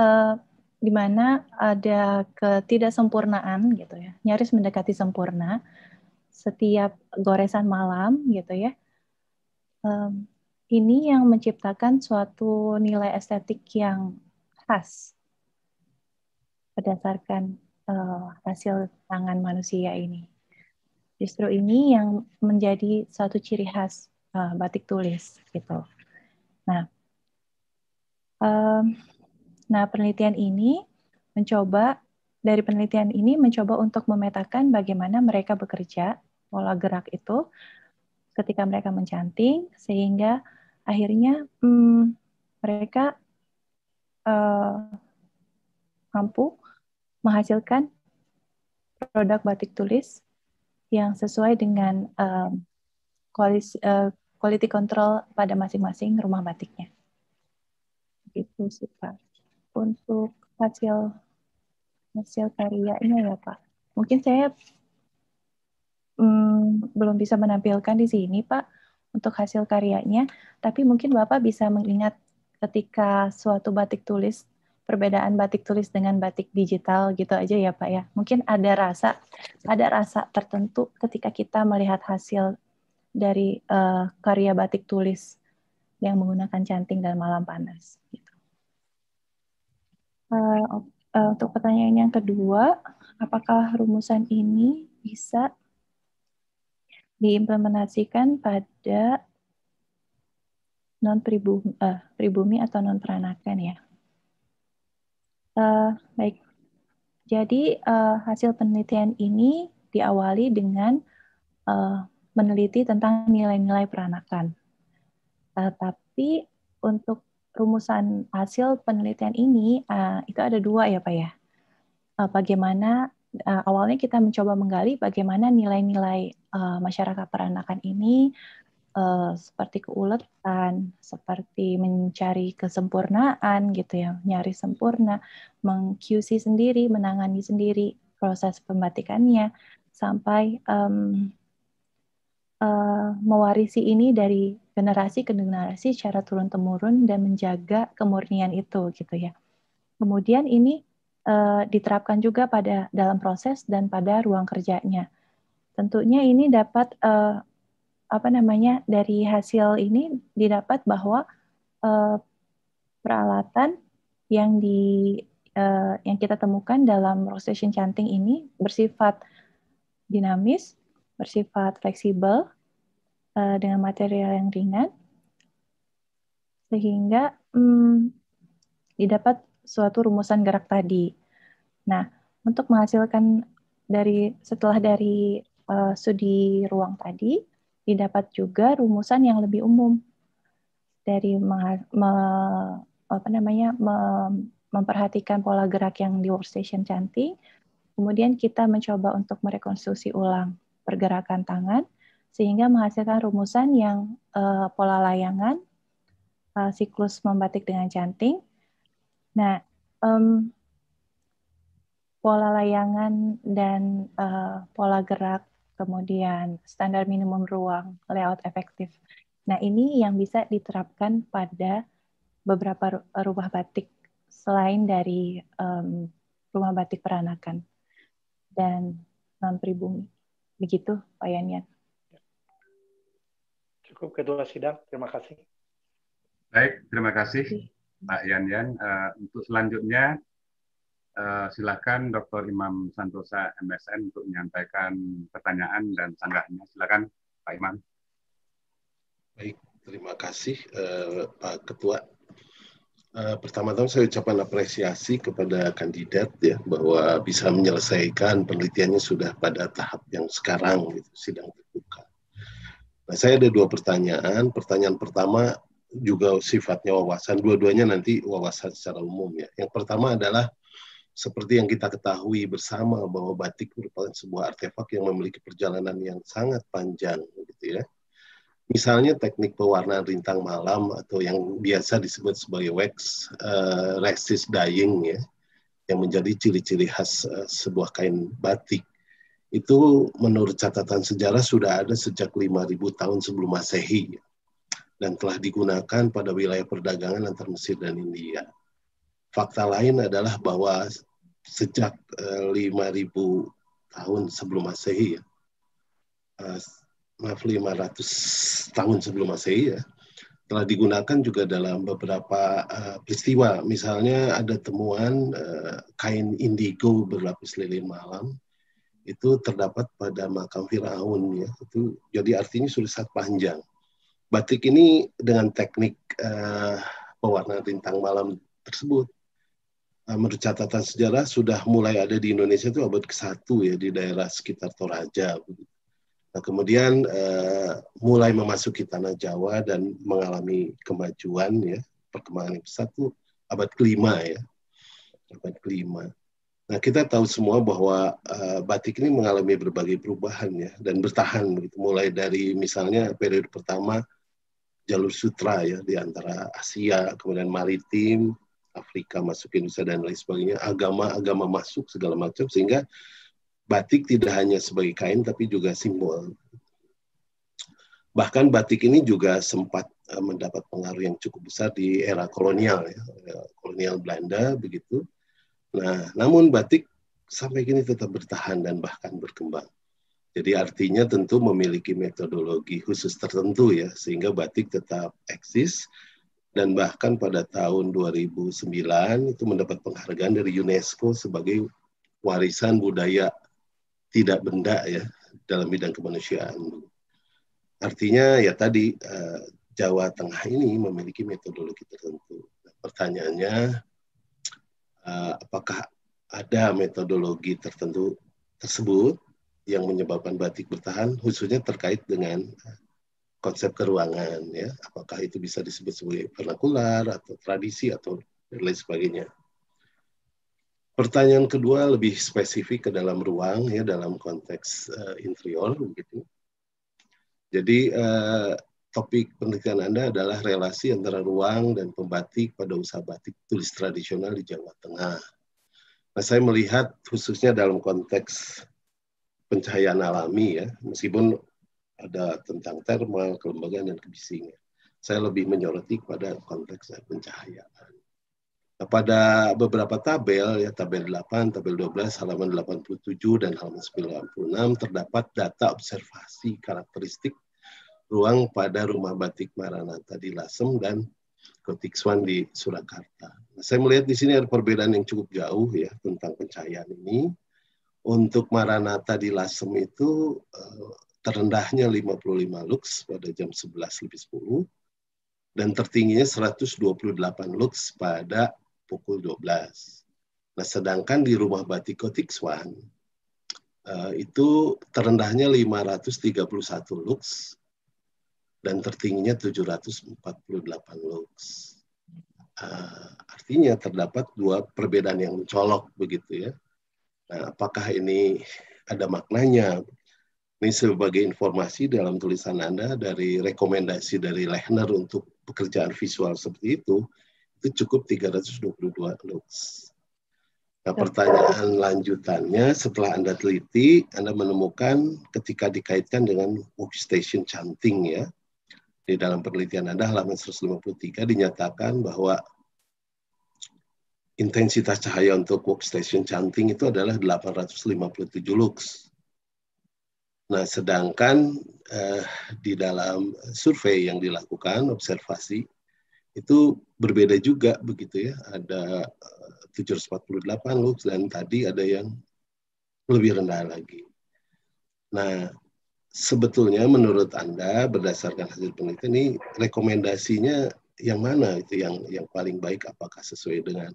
uh, di mana ada ketidaksempurnaan gitu ya, nyaris mendekati sempurna setiap goresan malam gitu ya. Um, ini yang menciptakan suatu nilai estetik yang khas berdasarkan uh, hasil tangan manusia ini. Justru ini yang menjadi satu ciri khas uh, batik tulis gitu. Nah, um, nah penelitian ini mencoba dari penelitian ini mencoba untuk memetakan bagaimana mereka bekerja pola gerak itu ketika mereka mencanting sehingga akhirnya hmm, mereka uh, mampu menghasilkan produk batik tulis yang sesuai dengan um, eh, quality, uh, eh, quality control pada masing-masing rumah batiknya. Begitu sih Pak. Untuk hasil hasil karyanya ya Pak. Mungkin saya hmm, belum bisa menampilkan di sini Pak untuk hasil karyanya, tapi mungkin Bapak bisa mengingat ketika suatu batik tulis perbedaan batik tulis dengan batik digital gitu aja ya Pak ya. Mungkin ada rasa ada rasa tertentu ketika kita melihat hasil dari uh, karya batik tulis yang menggunakan canting dan malam panas. Uh, uh, untuk pertanyaan yang kedua, apakah rumusan ini bisa diimplementasikan pada non pribumi, uh, pribumi atau non peranakan ya? Uh, baik. Jadi uh, hasil penelitian ini diawali dengan uh, meneliti tentang nilai-nilai peranakan. Uh, tapi untuk rumusan hasil penelitian ini uh, itu ada dua ya pak ya. Uh, bagaimana uh, awalnya kita mencoba menggali bagaimana nilai-nilai uh, masyarakat peranakan ini Eh, seperti keuletan, seperti mencari kesempurnaan gitu ya, nyari sempurna, mengkusi sendiri, menangani sendiri proses pembatikannya sampai um, uh, mewarisi ini dari generasi ke generasi secara turun temurun dan menjaga kemurnian itu gitu ya. Kemudian ini uh, diterapkan juga pada dalam proses dan pada ruang kerjanya. Tentunya ini dapat uh, apa namanya dari hasil ini didapat bahwa uh, peralatan yang di uh, yang kita temukan dalam rotation chanting ini bersifat dinamis, bersifat fleksibel uh, dengan material yang ringan, sehingga um, didapat suatu rumusan gerak tadi. Nah, untuk menghasilkan dari setelah dari uh, studi ruang tadi, didapat juga rumusan yang lebih umum dari me, apa namanya me, memperhatikan pola gerak yang di workstation cantik kemudian kita mencoba untuk merekonstruksi ulang pergerakan tangan sehingga menghasilkan rumusan yang uh, pola layangan uh, siklus membatik dengan canting nah um, pola layangan dan uh, pola gerak kemudian standar minimum ruang, layout efektif. Nah, ini yang bisa diterapkan pada beberapa rumah batik selain dari um, rumah batik peranakan dan non pribumi. Begitu, Pak Yanyan. Cukup ketua sidang, terima kasih. Baik, terima kasih Pak Yanyan. Uh, eh, untuk selanjutnya uh, silakan Dr. Imam Santosa MSN untuk menyampaikan pertanyaan dan sanggahnya. Silakan Pak Imam. Baik, terima kasih uh, Pak Ketua. Uh, eh, pertama-tama saya ucapkan apresiasi kepada kandidat ya bahwa bisa menyelesaikan penelitiannya sudah pada tahap yang sekarang gitu, sidang terbuka. Nah, saya ada dua pertanyaan. Pertanyaan pertama juga sifatnya wawasan. Dua-duanya nanti wawasan secara umum ya. Yang pertama adalah seperti yang kita ketahui bersama bahwa batik merupakan sebuah artefak yang memiliki perjalanan yang sangat panjang gitu ya. Misalnya teknik pewarnaan rintang malam atau yang biasa disebut sebagai wax uh, resist dyeing ya yang menjadi ciri-ciri khas uh, sebuah kain batik itu menurut catatan sejarah sudah ada sejak 5000 tahun sebelum Masehi dan telah digunakan pada wilayah perdagangan antar Mesir dan India fakta lain adalah bahwa sejak eh, lima 5000 tahun sebelum Masehi ya. Uh, maaf 500 tahun sebelum Masehi ya. Telah digunakan juga dalam beberapa eh, peristiwa. Misalnya ada temuan kain indigo berlapis lilin malam itu terdapat pada makam Firaun ya. Itu jadi artinya sudah sangat panjang. Batik ini dengan teknik uh, pewarna rintang malam tersebut Eh, menurut catatan sejarah sudah mulai ada di Indonesia itu abad ke-1 ya di daerah sekitar Toraja. Nah, kemudian uh, mulai memasuki tanah Jawa dan mengalami kemajuan ya, perkembangan yang pesat itu abad ke-5 ya. Abad ke-5. Nah, kita tahu semua bahwa uh, batik ini mengalami berbagai perubahan ya dan bertahan begitu mulai dari misalnya periode pertama jalur sutra ya di antara Asia, kemudian maritim, Afrika masuk ke Indonesia dan lain sebagainya, agama-agama masuk segala macam sehingga batik tidak hanya sebagai kain tapi juga simbol. Bahkan batik ini juga sempat eh, mendapat pengaruh yang cukup besar di era kolonial ya, ya, kolonial Belanda begitu. Nah, namun batik sampai kini tetap bertahan dan bahkan berkembang. Jadi artinya tentu memiliki metodologi khusus tertentu ya sehingga batik tetap eksis dan bahkan pada tahun 2009 itu mendapat penghargaan dari UNESCO sebagai warisan budaya tidak benda ya dalam bidang kemanusiaan. Artinya ya tadi eh, Jawa Tengah ini memiliki metodologi tertentu. Nah, pertanyaannya eh, apakah ada metodologi tertentu tersebut yang menyebabkan batik bertahan khususnya terkait dengan eh, konsep keruangan ya apakah itu bisa disebut sebagai vernakular atau tradisi atau lain sebagainya pertanyaan kedua lebih spesifik ke dalam ruang ya dalam konteks uh, interior begitu jadi uh, topik penelitian anda adalah relasi antara ruang dan pembatik pada usaha batik tulis tradisional di Jawa Tengah nah saya melihat khususnya dalam konteks pencahayaan alami ya meskipun ada tentang thermal, kelembagaan, dan kebisingan. Saya lebih menyoroti kepada konteks pencahayaan. Nah, pada beberapa tabel, ya tabel 8, tabel 12, halaman 87, dan halaman 96, terdapat data observasi karakteristik ruang pada rumah batik Maranatha di Lasem dan Gotik Swan di Surakarta. Nah, saya melihat di sini ada perbedaan yang cukup jauh ya tentang pencahayaan ini. Untuk Maranatha di Lasem itu eh, terendahnya 55 lux pada jam 11 lebih 10 dan tertingginya 128 lux pada pukul 12. Nah, sedangkan di rumah batik Kotik uh, eh, itu terendahnya 531 lux dan tertingginya 748 lux. Eh, artinya terdapat dua perbedaan yang mencolok begitu ya. Nah, apakah ini ada maknanya? Ini sebagai informasi dalam tulisan Anda dari rekomendasi dari Lechner untuk pekerjaan visual seperti itu, itu cukup 322 lux. Nah, pertanyaan lanjutannya setelah Anda teliti, Anda menemukan ketika dikaitkan dengan workstation chanting ya. Di dalam penelitian Anda halaman 153 dinyatakan bahwa intensitas cahaya untuk workstation chanting itu adalah 857 lux. Nah, sedangkan eh, di dalam survei yang dilakukan observasi itu berbeda juga begitu ya. Ada 748 eh, lux dan tadi ada yang lebih rendah lagi. Nah, sebetulnya menurut Anda berdasarkan hasil penelitian ini rekomendasinya yang mana itu yang yang paling baik apakah sesuai dengan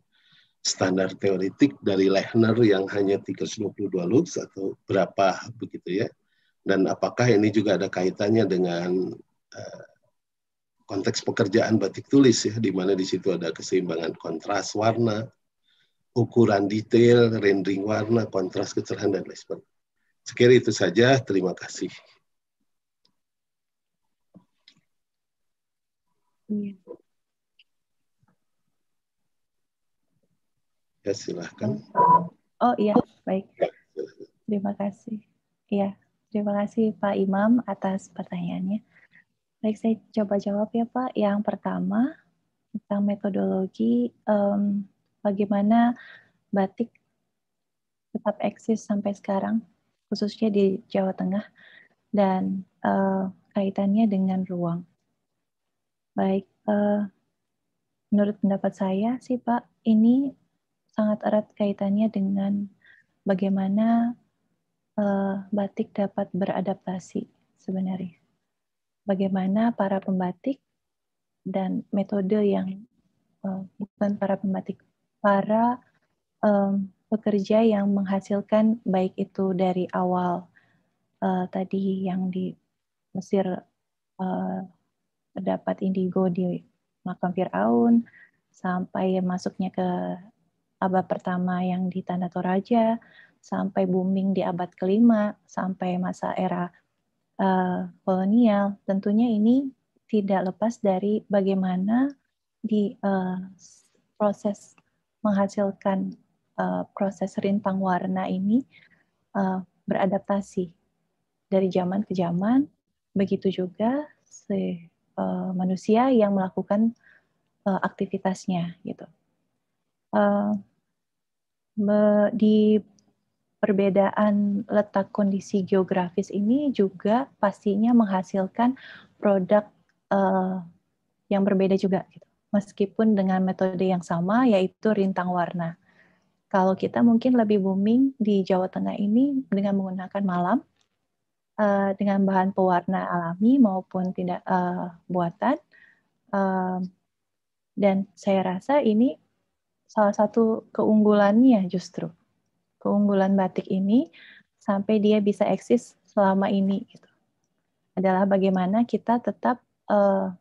standar teoretik dari Lechner yang hanya 322 lux atau berapa begitu ya? dan apakah ini juga ada kaitannya dengan eh, konteks pekerjaan batik tulis ya di mana di situ ada keseimbangan kontras warna ukuran detail rendering warna kontras kecerahan dan lain sebagainya sekian itu saja terima kasih iya. ya silahkan oh iya baik ya, terima kasih iya Terima kasih Pak Imam atas pertanyaannya. Baik, saya coba jawab ya Pak. Yang pertama tentang metodologi um, bagaimana batik tetap eksis sampai sekarang, khususnya di Jawa Tengah dan uh, kaitannya dengan ruang. Baik, uh, menurut pendapat saya sih Pak, ini sangat erat kaitannya dengan bagaimana Eh, batik dapat beradaptasi sebenarnya. Bagaimana para pembatik dan metode yang eh, bukan para pembatik, para pekerja yang menghasilkan baik itu dari awal eh, tadi yang di Mesir dapat terdapat indigo di makam Fir'aun sampai masuknya ke abad pertama yang di tanah Toraja sampai booming di abad kelima, sampai masa era uh, kolonial, tentunya ini tidak lepas dari bagaimana di uh, proses menghasilkan uh, proses rintang warna ini uh, beradaptasi dari zaman ke zaman. Begitu juga si uh, manusia yang melakukan uh, aktivitasnya gitu. Uh, di perbedaan letak kondisi geografis ini juga pastinya menghasilkan produk uh, yang berbeda juga gitu. Meskipun dengan metode yang sama yaitu rintang warna. Kalau kita mungkin lebih booming di Jawa Tengah ini dengan menggunakan malam uh, dengan bahan pewarna alami maupun tidak uh, eh, buatan. Uh, dan saya rasa ini salah satu keunggulannya justru keunggulan batik ini sampai dia bisa eksis selama ini gitu. Adalah bagaimana kita tetap uh,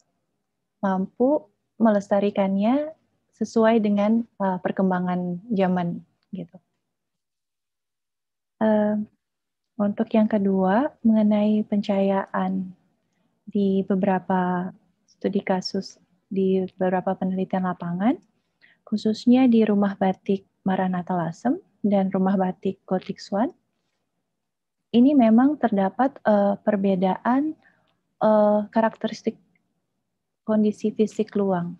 mampu melestarikannya sesuai dengan uh, perkembangan zaman gitu. Uh, untuk yang kedua mengenai pencahayaan di beberapa studi kasus di beberapa penelitian lapangan, khususnya di rumah batik Maranatha Lasem, dan rumah batik Gothic Swan. Ini memang terdapat uh, perbedaan uh, karakteristik kondisi fisik luang.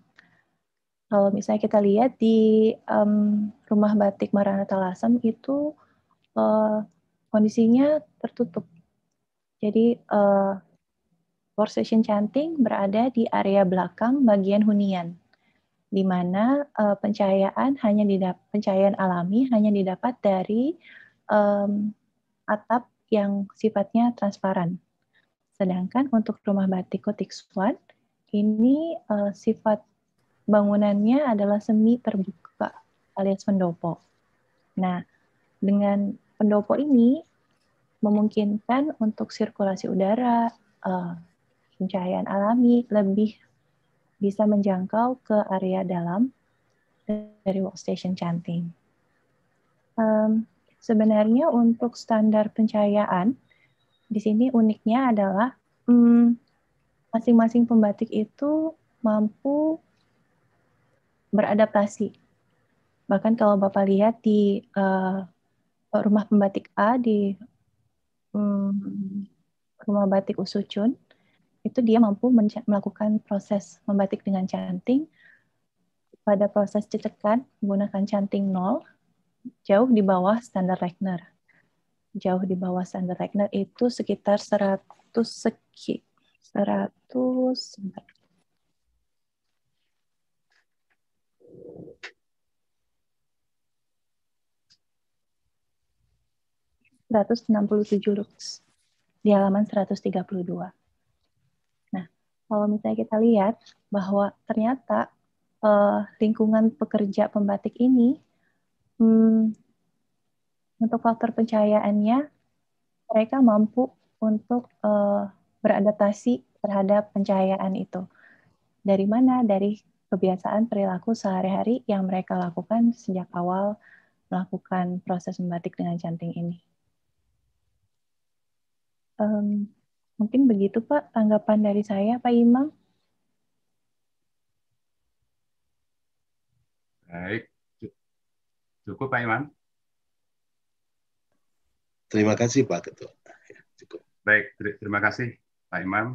Kalau misalnya kita lihat di um, rumah batik Maranatha Lasem itu uh, kondisinya tertutup. Jadi uh, Porsession Chanting berada di area belakang bagian hunian di mana uh, pencahayaan hanya didapat pencahayaan alami hanya didapat dari um, atap yang sifatnya transparan. Sedangkan untuk rumah batik Kotik Swan ini uh, sifat bangunannya adalah semi terbuka alias pendopo. Nah, dengan pendopo ini memungkinkan untuk sirkulasi udara, uh, pencahayaan alami lebih bisa menjangkau ke area dalam dari workstation canting. Um, sebenarnya untuk standar pencahayaan, di sini uniknya adalah mm, masing-masing um, pembatik itu mampu beradaptasi. Bahkan kalau Bapak lihat di uh, rumah pembatik A di um, rumah batik Usucun, itu dia mampu melakukan proses membatik dengan canting pada proses cetekan menggunakan canting nol jauh di bawah standar Regner. Jauh di bawah standar Regner itu sekitar 100 seki 100 167 lux di halaman 132 kalau misalnya kita lihat bahwa ternyata uh, lingkungan pekerja pembatik ini hmm, untuk faktor pencahayaannya mereka mampu untuk uh, beradaptasi terhadap pencahayaan itu. Dari mana? Dari kebiasaan perilaku sehari-hari yang mereka lakukan sejak awal melakukan proses membatik dengan canting ini. Um, Mungkin begitu Pak tanggapan dari saya Pak Imam. Baik. Cukup Pak Imam? Terima kasih Pak Ketua. Ya, cukup. Baik, ter terima kasih Pak Imam.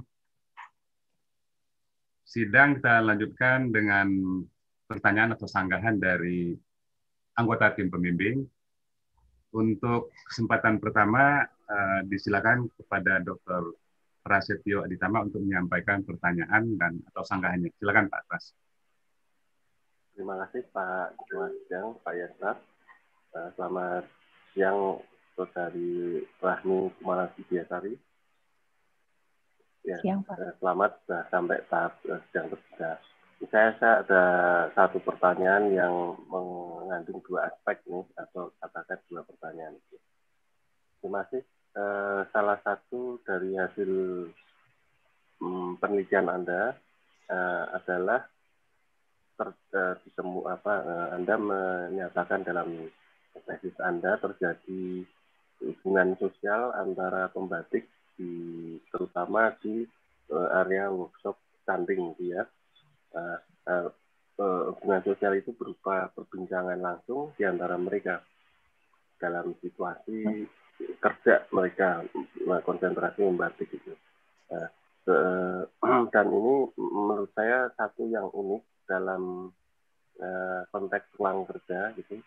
Sidang kita lanjutkan dengan pertanyaan atau sanggahan dari anggota tim pembimbing. Untuk kesempatan pertama, eh, disilakan kepada Dr. Prasetyo Aditama untuk menyampaikan pertanyaan dan atau sanggahannya. Silakan Pak Pras. Terima kasih Pak Mas Jang, Pak Yasna. Eh, selamat siang dari Rahmi Kumalasi Biasari. Ya, siang, Pak. Eh, selamat sudah sampai tahap eh, sedang terbesar. Saya, saya ada satu pertanyaan yang mengandung dua aspek nih, atau katakan dua pertanyaan. Terima kasih. salah satu dari hasil hmm, penelitian Anda uh, adalah ter, uh, disemu, apa uh, Anda menyatakan dalam tesis Anda terjadi hubungan sosial antara pembatik di terutama di uh, area workshop standing, gitu ya. Uh, uh, hubungan sosial itu berupa perbincangan langsung di antara mereka dalam situasi kerja mereka konsentrasi membatik itu. Nah, dan ini menurut saya satu yang unik dalam eh, konteks ruang kerja gitu,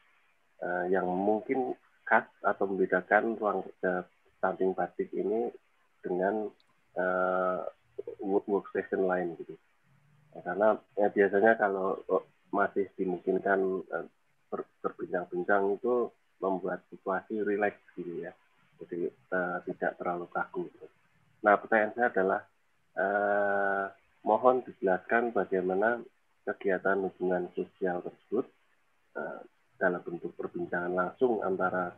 eh, yang mungkin khas atau membedakan ruang kerja samping batik ini dengan eh, workstation lain gitu. Nah, karena ya, biasanya kalau masih dimungkinkan berbincang-bincang itu membuat situasi rileks gitu ya. Jadi uh, tidak terlalu kaku. Nah pertanyaan saya adalah uh, mohon dijelaskan bagaimana kegiatan hubungan sosial tersebut uh, dalam bentuk perbincangan langsung antara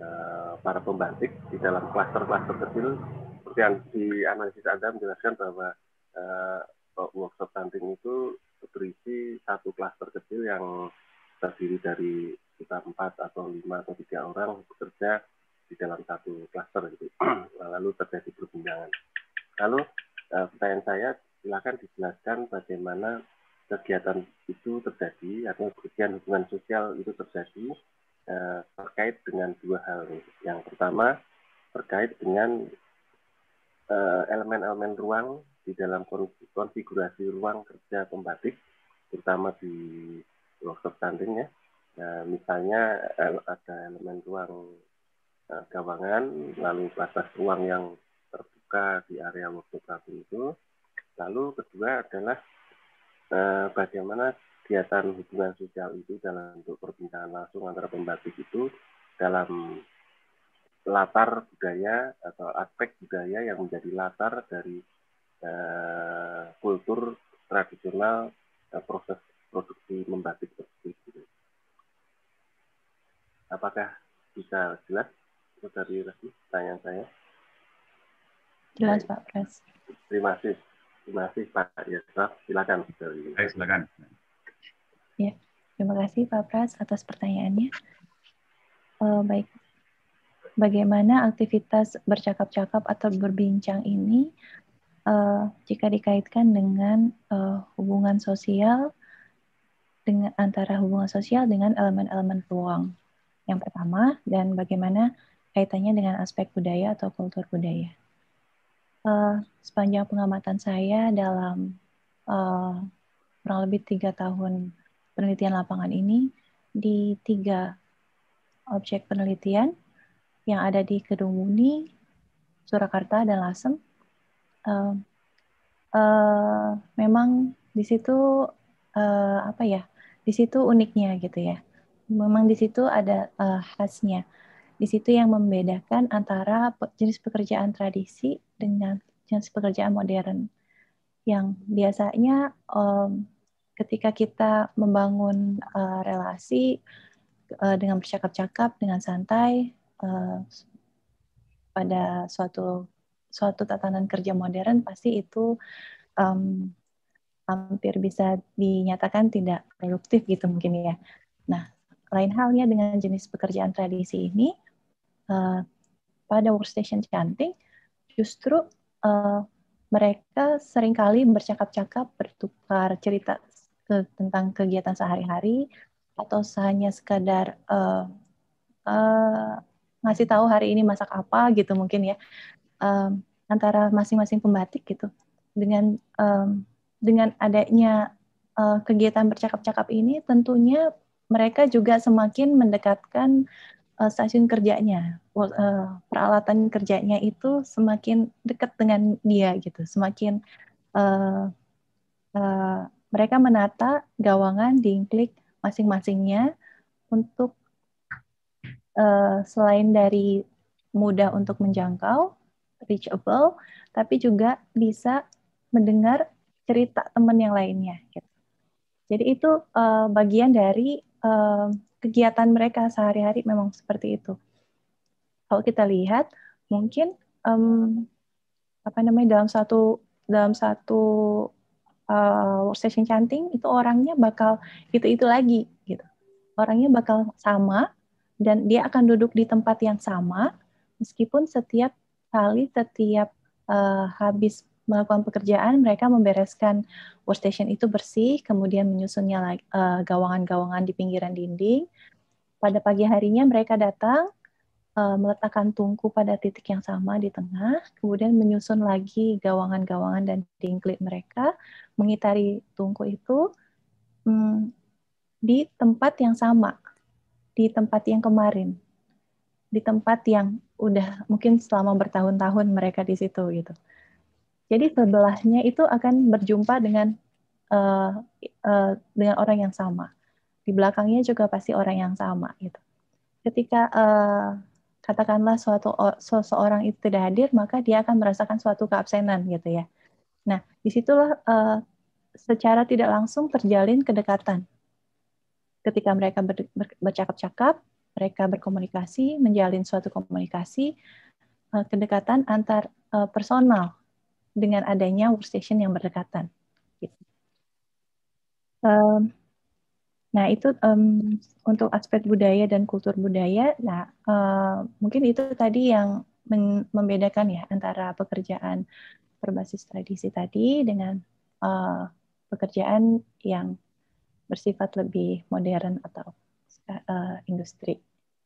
uh, para pembatik di dalam klaster-klaster kecil seperti yang di analisis Anda menjelaskan bahwa uh, workshop tanting itu berisi satu klaster kecil yang terdiri dari sekitar empat atau lima atau tiga orang bekerja di dalam satu klaster gitu. Lalu terjadi perbincangan. Lalu eh, pertanyaan saya silakan dijelaskan bagaimana kegiatan itu terjadi atau kegiatan hubungan sosial itu terjadi eh, terkait dengan dua hal Yang pertama terkait dengan eh, elemen-elemen ruang di dalam konfigurasi ruang kerja pembatik terutama di workshop tanding ya. Eh, misalnya eh, ada elemen ruang eh, gawangan, lalu batas ruang yang terbuka di area waktu kabin itu. Lalu kedua adalah bagaimana kegiatan hubungan sosial itu dalam bentuk perbincangan langsung antara pembatik itu dalam latar budaya atau aspek budaya yang menjadi latar dari kultur tradisional proses produksi membatik tersebut. Apakah bisa jelas dari resmi pertanyaan saya? Jelas Pak Pres. Terima kasih. Terima kasih Pak Yesra. Silakan. Baik, silakan. Ya, terima kasih Pak Pras atas pertanyaannya. Uh, baik, bagaimana aktivitas bercakap-cakap atau berbincang ini uh, jika dikaitkan dengan uh, hubungan sosial dengan antara hubungan sosial dengan elemen-elemen peluang yang pertama dan bagaimana kaitannya dengan aspek budaya atau kultur budaya. Uh, sepanjang pengamatan saya dalam uh, kurang lebih tiga tahun penelitian lapangan ini di tiga objek penelitian yang ada di Kedung Muni, Surakarta, dan Lasem. Uh, uh, memang di situ uh, apa ya? Di situ uniknya gitu ya memang di situ ada uh, khasnya. Di situ yang membedakan antara jenis pekerjaan tradisi dengan jenis pekerjaan modern. Yang biasanya um, ketika kita membangun uh, relasi uh, dengan bercakap-cakap dengan santai uh, pada suatu suatu tatanan kerja modern pasti itu um, hampir bisa dinyatakan tidak produktif gitu mungkin ya. Nah, lain halnya dengan jenis pekerjaan tradisi ini, uh, pada workstation canting justru uh, mereka seringkali bercakap-cakap, bertukar cerita ke, tentang kegiatan sehari-hari atau hanya sekadar uh, uh, ngasih tahu hari ini masak apa gitu mungkin ya um, antara masing-masing pembatik gitu dengan um, dengan adanya uh, kegiatan bercakap-cakap ini tentunya mereka juga semakin mendekatkan uh, stasiun kerjanya, uh, peralatan kerjanya itu semakin dekat dengan dia gitu, semakin uh, uh, mereka menata gawangan di klik masing-masingnya untuk uh, selain dari mudah untuk menjangkau, reachable, tapi juga bisa mendengar cerita teman yang lainnya. Gitu. Jadi itu uh, bagian dari kegiatan mereka sehari-hari memang seperti itu. Kalau kita lihat, mungkin um, apa namanya dalam satu dalam satu uh, workstation chanting itu orangnya bakal itu-itu lagi gitu. Orangnya bakal sama dan dia akan duduk di tempat yang sama meskipun setiap kali setiap uh, habis melakukan pekerjaan, mereka membereskan workstation itu bersih, kemudian menyusunnya uh, gawangan-gawangan di pinggiran dinding. Pada pagi harinya mereka datang, uh, meletakkan tungku pada titik yang sama di tengah, kemudian menyusun lagi gawangan-gawangan dan dingklik mereka, mengitari tungku itu hmm, di tempat yang sama, di tempat yang kemarin, di tempat yang udah mungkin selama bertahun-tahun mereka di situ gitu. Jadi sebelahnya itu akan berjumpa dengan uh, uh, dengan orang yang sama. Di belakangnya juga pasti orang yang sama gitu. Ketika uh, katakanlah suatu seseorang itu tidak hadir, maka dia akan merasakan suatu keabsenan gitu ya. Nah, disitulah uh, secara tidak langsung terjalin kedekatan. Ketika mereka ber, ber, bercakap-cakap, mereka berkomunikasi, menjalin suatu komunikasi, uh, kedekatan antar uh, personal dengan adanya workstation yang berdekatan. Gitu. nah itu um, untuk aspek budaya dan kultur budaya. Nah uh, mungkin itu tadi yang membedakan ya antara pekerjaan berbasis tradisi tadi dengan uh, pekerjaan yang bersifat lebih modern atau uh, industri.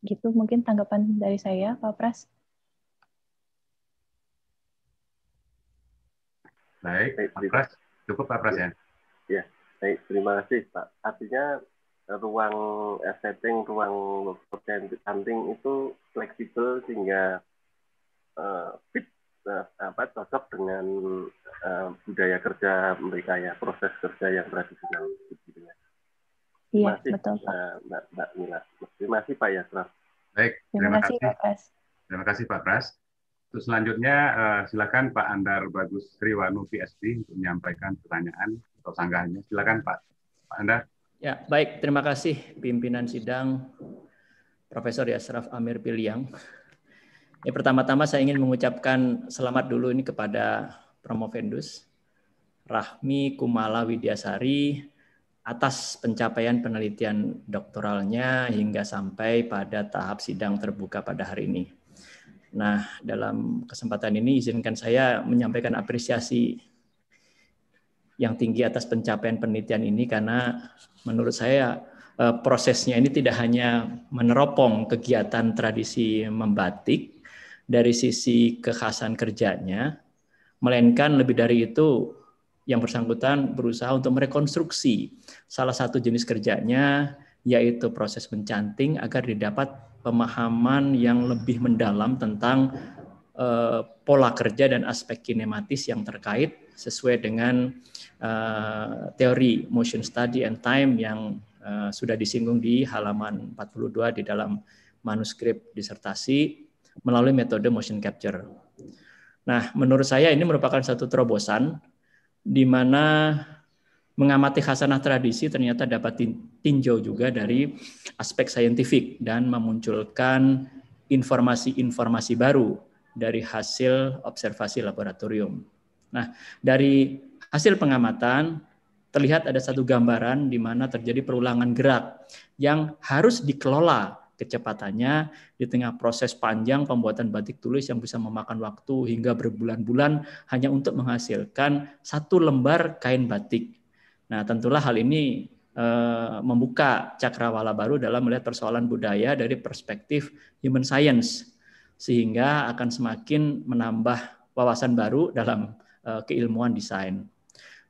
Gitu mungkin tanggapan dari saya, Pak Pras. Baik, baik Pak Pras. Cukup Pak Pras ya. ya. Ya, baik. Terima kasih Pak. Artinya eh, ruang setting, ruang hunting itu fleksibel sehingga uh, fit uh, apa cocok dengan uh, budaya kerja mereka ya proses kerja yang tradisional Iya, masih, betul Pak. Uh, Mbak, Mbak Mila. Terima kasih Pak Yasra. Baik, terima, terima kasih. Pak Pras. Terima kasih Pak Pras. Terus selanjutnya uh, silakan Pak Andar Bagus Triwanu PSD untuk menyampaikan pertanyaan atau sanggahannya. Silakan Pak Pak Andar. Ya, baik. Terima kasih pimpinan sidang Profesor Yasraf Amir Piliang. Ya, pertama-tama saya ingin mengucapkan selamat dulu ini kepada Promovendus Rahmi Kumala Widyasari atas pencapaian penelitian doktoralnya hingga sampai pada tahap sidang terbuka pada hari ini. Nah, dalam kesempatan ini izinkan saya menyampaikan apresiasi yang tinggi atas pencapaian penelitian ini karena menurut saya eh, prosesnya ini tidak hanya meneropong kegiatan tradisi membatik dari sisi kekhasan kerjanya, melainkan lebih dari itu yang bersangkutan berusaha untuk merekonstruksi salah satu jenis kerjanya yaitu proses mencanting agar didapat pemahaman yang lebih mendalam tentang uh, pola kerja dan aspek kinematis yang terkait sesuai dengan uh, teori motion study and time yang uh, sudah disinggung di halaman 42 di dalam manuskrip disertasi melalui metode motion capture. Nah, menurut saya ini merupakan satu terobosan di mana mengamati khasanah tradisi ternyata dapat tinjau juga dari aspek saintifik dan memunculkan informasi-informasi baru dari hasil observasi laboratorium. Nah, dari hasil pengamatan terlihat ada satu gambaran di mana terjadi perulangan gerak yang harus dikelola kecepatannya di tengah proses panjang pembuatan batik tulis yang bisa memakan waktu hingga berbulan-bulan hanya untuk menghasilkan satu lembar kain batik Nah, tentulah hal ini eh, membuka cakrawala baru dalam melihat persoalan budaya dari perspektif human science, sehingga akan semakin menambah wawasan baru dalam eh, keilmuan desain.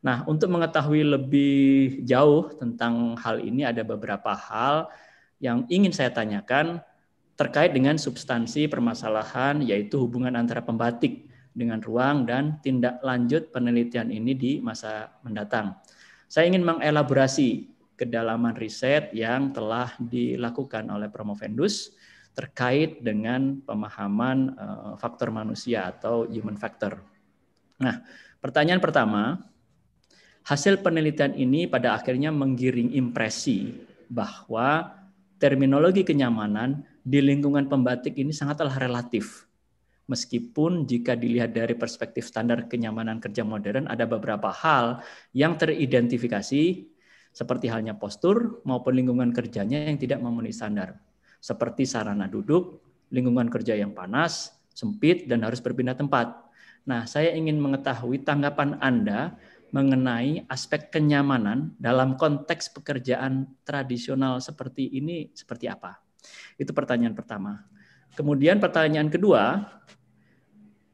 Nah, untuk mengetahui lebih jauh tentang hal ini, ada beberapa hal yang ingin saya tanyakan terkait dengan substansi permasalahan, yaitu hubungan antara pembatik dengan ruang dan tindak lanjut penelitian ini di masa mendatang. Saya ingin mengelaborasi kedalaman riset yang telah dilakukan oleh Promovendus terkait dengan pemahaman eh, faktor manusia atau human factor. Nah, pertanyaan pertama, hasil penelitian ini pada akhirnya menggiring impresi bahwa terminologi kenyamanan di lingkungan pembatik ini sangatlah relatif Meskipun jika dilihat dari perspektif standar kenyamanan kerja modern, ada beberapa hal yang teridentifikasi seperti halnya postur maupun lingkungan kerjanya yang tidak memenuhi standar. Seperti sarana duduk, lingkungan kerja yang panas, sempit, dan harus berpindah tempat. Nah, saya ingin mengetahui tanggapan Anda mengenai aspek kenyamanan dalam konteks pekerjaan tradisional seperti ini seperti apa. Itu pertanyaan pertama. Kemudian pertanyaan kedua,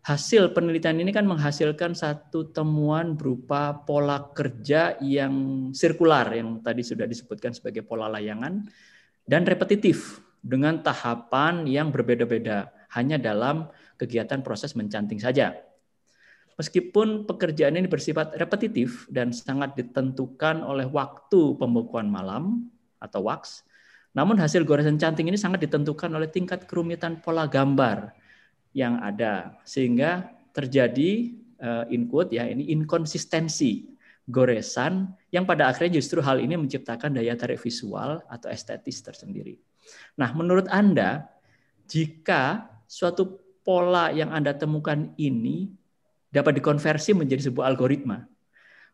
hasil penelitian ini kan menghasilkan satu temuan berupa pola kerja yang sirkular yang tadi sudah disebutkan sebagai pola layangan dan repetitif dengan tahapan yang berbeda-beda hanya dalam kegiatan proses mencanting saja. Meskipun pekerjaan ini bersifat repetitif dan sangat ditentukan oleh waktu pembekuan malam atau wax, namun hasil goresan canting ini sangat ditentukan oleh tingkat kerumitan pola gambar yang ada sehingga terjadi uh, eh, input ya ini inkonsistensi goresan yang pada akhirnya justru hal ini menciptakan daya tarik visual atau estetis tersendiri. Nah, menurut Anda jika suatu pola yang Anda temukan ini dapat dikonversi menjadi sebuah algoritma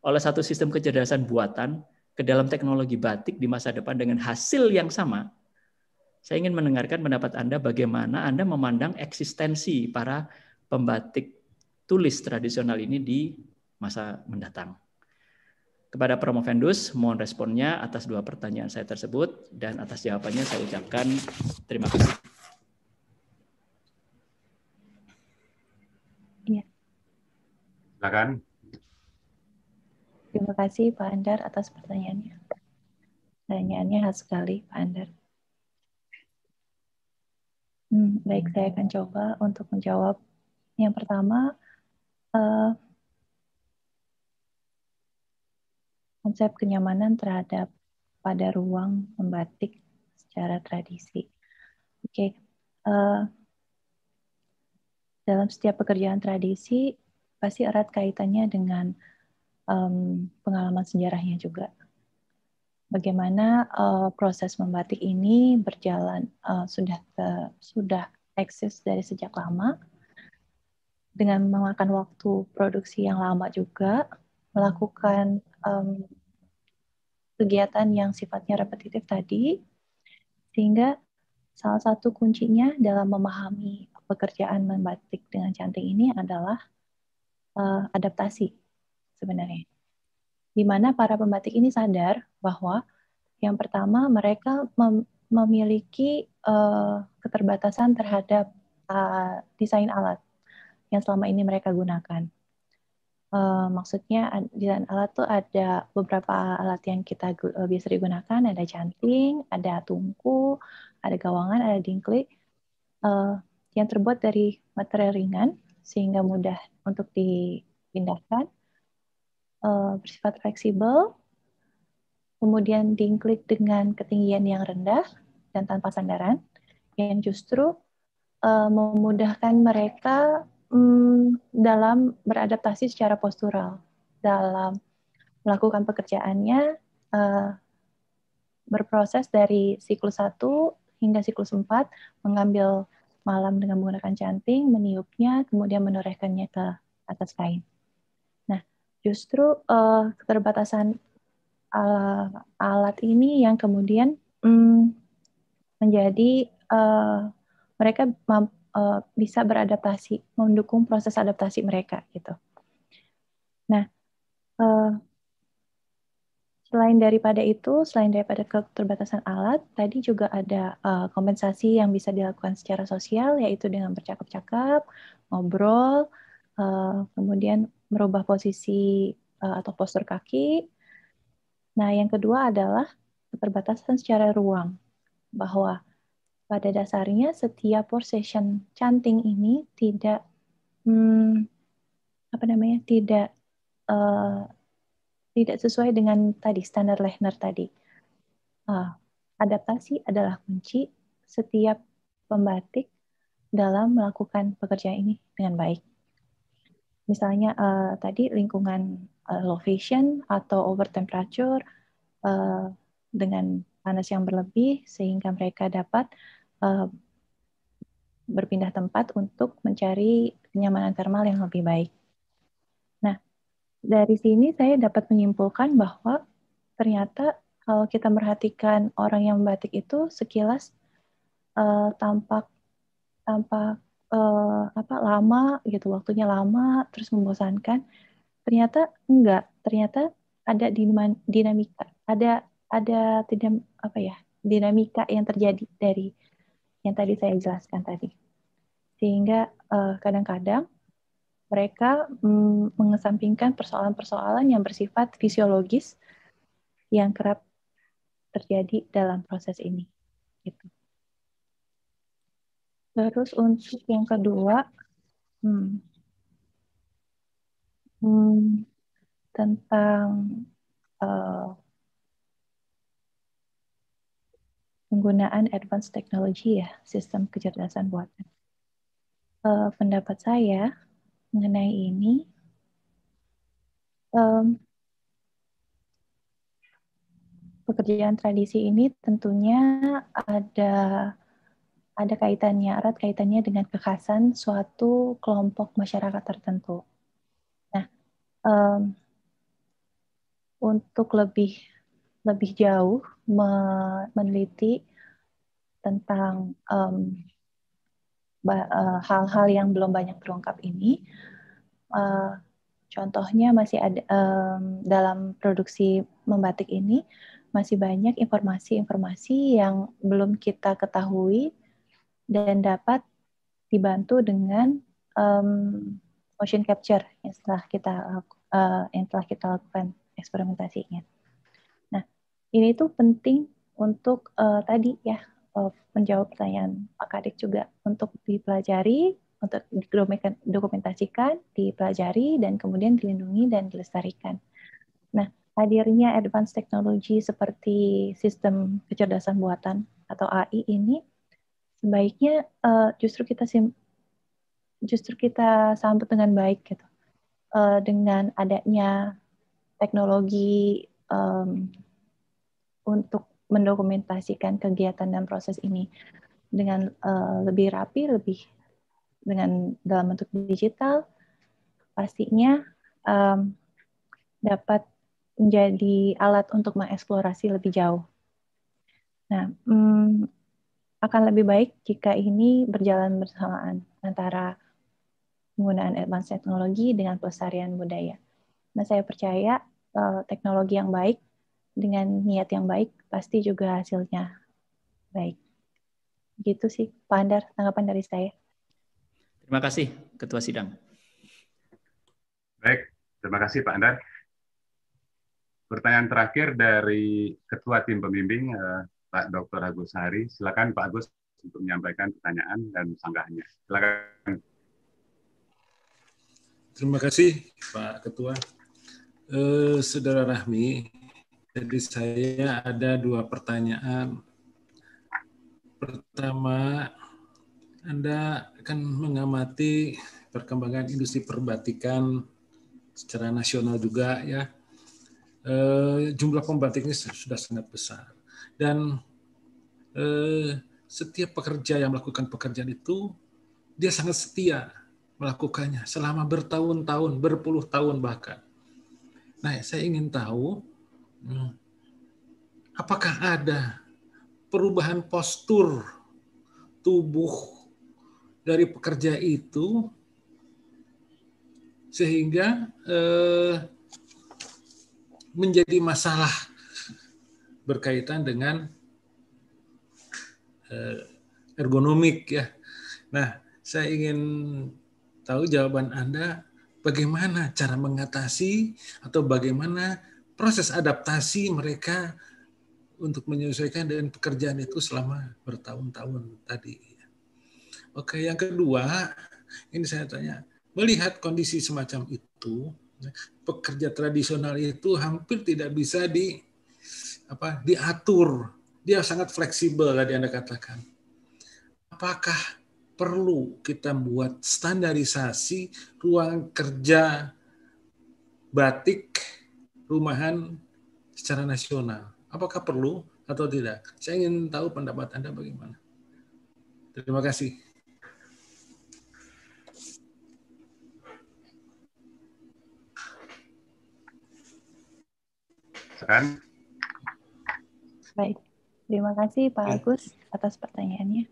oleh satu sistem kecerdasan buatan, ke dalam teknologi batik di masa depan dengan hasil yang sama, saya ingin mendengarkan pendapat Anda bagaimana Anda memandang eksistensi para pembatik tulis tradisional ini di masa mendatang. Kepada Promovendus, mohon responnya atas dua pertanyaan saya tersebut dan atas jawabannya saya ucapkan terima kasih. Iya. Silakan. Terima kasih Pak Andar atas pertanyaannya. Pertanyaannya khas sekali Pak Andar. Hmm, baik, saya akan coba untuk menjawab. Yang pertama, uh, konsep kenyamanan terhadap pada ruang membatik secara tradisi. Oke, okay. uh, eh, dalam setiap pekerjaan tradisi pasti erat kaitannya dengan um, pengalaman sejarahnya juga. Bagaimana uh, proses membatik ini berjalan uh, sudah ke, sudah eksis dari sejak lama dengan memakan waktu produksi yang lama juga melakukan um, kegiatan yang sifatnya repetitif tadi sehingga salah satu kuncinya dalam memahami pekerjaan membatik dengan cantik ini adalah uh, adaptasi sebenarnya. Di mana para pembatik ini sadar bahwa yang pertama mereka mem memiliki uh, keterbatasan terhadap uh, desain alat yang selama ini mereka gunakan. Uh, maksudnya desain alat tuh ada beberapa alat yang kita uh, biasa digunakan, ada canting, ada tungku, ada gawangan, ada dingklik, uh, yang terbuat dari material ringan sehingga mudah untuk dipindahkan uh, bersifat fleksibel, kemudian dingklik dengan ketinggian yang rendah dan tanpa sandaran, yang justru uh, memudahkan mereka um, dalam beradaptasi secara postural, dalam melakukan pekerjaannya, uh, berproses dari siklus 1 hingga siklus 4, mengambil malam dengan menggunakan canting, meniupnya, kemudian menorehkannya ke atas kain justru uh, keterbatasan uh, alat ini yang kemudian um, menjadi uh, mereka uh, bisa beradaptasi, mendukung proses adaptasi mereka gitu. Nah, uh, selain daripada itu, selain daripada keterbatasan alat, tadi juga ada uh, kompensasi yang bisa dilakukan secara sosial, yaitu dengan bercakap-cakap, ngobrol, uh, kemudian merubah posisi uh, atau postur kaki. Nah, yang kedua adalah keterbatasan secara ruang, bahwa pada dasarnya setiap four chanting ini tidak hmm, apa namanya tidak uh, tidak sesuai dengan tadi standar Lehner tadi. Uh, adaptasi adalah kunci setiap pembatik dalam melakukan pekerjaan ini dengan baik misalnya uh, tadi lingkungan uh, eh, low vision atau over temperature uh, dengan panas yang berlebih sehingga mereka dapat uh, berpindah tempat untuk mencari kenyamanan thermal yang lebih baik. Nah, dari sini saya dapat menyimpulkan bahwa ternyata kalau kita perhatikan orang yang membatik itu sekilas uh, tampak tampak uh, apa lama gitu waktunya lama terus membosankan ternyata enggak ternyata ada dinamika ada ada tidak apa ya dinamika yang terjadi dari yang tadi saya jelaskan tadi sehingga kadang eh, kadang-kadang mereka mm, mengesampingkan persoalan-persoalan yang bersifat fisiologis yang kerap terjadi dalam proses ini gitu Terus untuk yang kedua, hmm, hmm, tentang uh, penggunaan advanced technology ya, sistem kecerdasan buatan. Uh, pendapat saya mengenai ini, um, pekerjaan tradisi ini tentunya ada ada kaitannya erat kaitannya dengan kekhasan suatu kelompok masyarakat tertentu. Nah, um, untuk lebih lebih jauh meneliti tentang um, hal-hal yang belum banyak terungkap ini. Uh, contohnya masih ada um, dalam produksi membatik ini masih banyak informasi-informasi yang belum kita ketahui dan dapat dibantu dengan um, motion capture yang setelah kita uh, yang telah kita lakukan eksperimentasinya. Nah, ini tuh penting untuk uh, tadi ya uh, menjawab pertanyaan Pak Kadek juga untuk dipelajari, untuk didokumentasikan, dipelajari dan kemudian dilindungi dan dilestarikan. Nah, hadirnya advanced teknologi seperti sistem kecerdasan buatan atau AI ini sebaiknya uh, justru kita sim justru kita sambut dengan baik gitu uh, dengan adanya teknologi um, untuk mendokumentasikan kegiatan dan proses ini dengan uh, lebih rapi lebih dengan dalam bentuk digital pastinya um, dapat menjadi alat untuk mengeksplorasi lebih jauh. Nah, hmm, akan lebih baik jika ini berjalan bersamaan antara penggunaan advance teknologi dengan pelestarian budaya. Nah, saya percaya uh, teknologi yang baik dengan niat yang baik pasti juga hasilnya baik. Gitu sih, Pak Andar, tanggapan dari saya. Terima kasih, Ketua Sidang. Baik, terima kasih Pak Andar. Pertanyaan terakhir dari Ketua Tim Pembimbing, uh, Pak Dr. Agus Hari. Silakan Pak Agus untuk menyampaikan pertanyaan dan sanggahannya. Silakan. Terima kasih Pak Ketua. Eh, Saudara Rahmi, jadi saya ada dua pertanyaan. Pertama, Anda akan mengamati perkembangan industri perbatikan secara nasional juga ya. Eh, jumlah pembatiknya sudah sangat besar. Dan eh, setiap pekerja yang melakukan pekerjaan itu, dia sangat setia melakukannya selama bertahun-tahun, berpuluh tahun bahkan. Nah, saya ingin tahu hmm, apakah ada perubahan postur tubuh dari pekerja itu sehingga eh, menjadi masalah berkaitan dengan eh, ergonomik ya. Nah, saya ingin tahu jawaban Anda bagaimana cara mengatasi atau bagaimana proses adaptasi mereka untuk menyesuaikan dengan pekerjaan itu selama bertahun-tahun tadi. Oke, yang kedua, ini saya tanya, melihat kondisi semacam itu, pekerja tradisional itu hampir tidak bisa di apa diatur. Dia sangat fleksibel tadi Anda katakan. Apakah perlu kita buat standarisasi ruang kerja batik rumahan secara nasional? Apakah perlu atau tidak? Saya ingin tahu pendapat Anda bagaimana. Terima kasih. kan Baik, terima kasih Pak Agus atas pertanyaannya.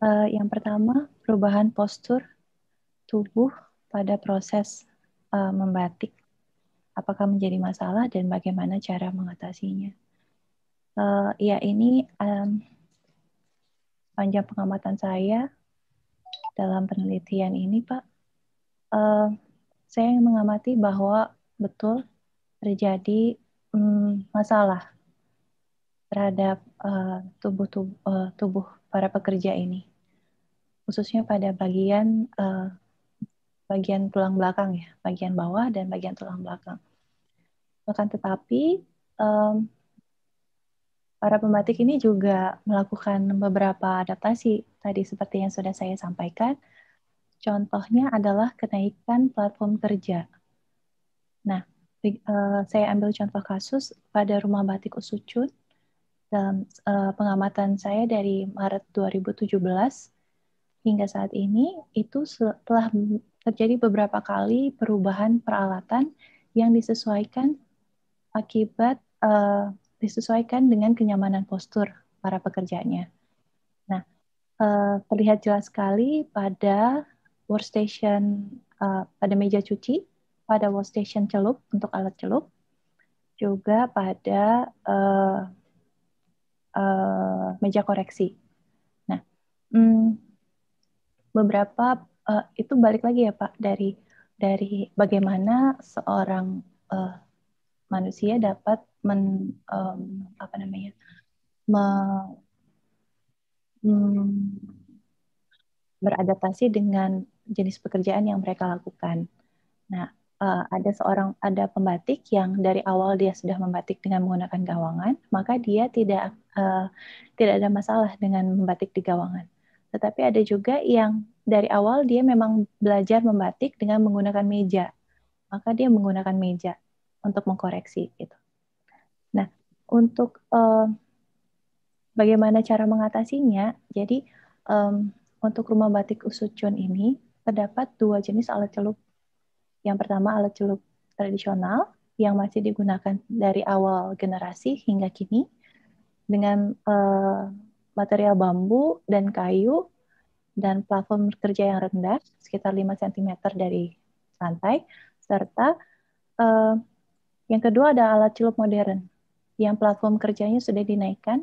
Uh, yang pertama, perubahan postur tubuh pada proses uh, membatik. Apakah menjadi masalah dan bagaimana cara mengatasinya? Uh, ya, ini um, panjang pengamatan saya dalam penelitian ini, Pak. Uh, saya mengamati bahwa betul terjadi um, masalah terhadap eh, tubuh eh, tubuh, para pekerja ini, khususnya pada bagian eh, bagian tulang belakang ya, bagian bawah dan bagian tulang belakang. Bahkan tetapi para pembatik ini juga melakukan beberapa adaptasi tadi seperti yang sudah saya sampaikan. Contohnya adalah kenaikan platform kerja. Nah, saya ambil contoh kasus pada rumah batik usucut dalam uh, eh, pengamatan saya dari Maret 2017 hingga saat ini itu telah terjadi beberapa kali perubahan peralatan yang disesuaikan akibat uh, disesuaikan dengan kenyamanan postur para pekerjanya. Nah, uh, terlihat jelas sekali pada workstation uh, pada meja cuci, pada workstation celup untuk alat celup, juga pada uh, uh, meja koreksi. Nah, hmm, beberapa uh, itu balik lagi ya Pak dari dari bagaimana seorang uh, manusia dapat men um, apa namanya me, um, beradaptasi dengan jenis pekerjaan yang mereka lakukan. Nah, uh, ada seorang ada pembatik yang dari awal dia sudah membatik dengan menggunakan gawangan, maka dia tidak uh, tidak ada masalah dengan membatik di gawangan. Tetapi ada juga yang dari awal dia memang belajar membatik dengan menggunakan meja, maka dia menggunakan meja untuk mengkoreksi gitu. Nah, untuk uh, bagaimana cara mengatasinya, jadi um, untuk rumah batik Usucun ini terdapat dua jenis alat celup yang pertama alat celup tradisional yang masih digunakan dari awal generasi hingga kini dengan uh, material bambu dan kayu dan platform kerja yang rendah sekitar 5 cm dari lantai serta uh, yang kedua ada alat celup modern yang platform kerjanya sudah dinaikkan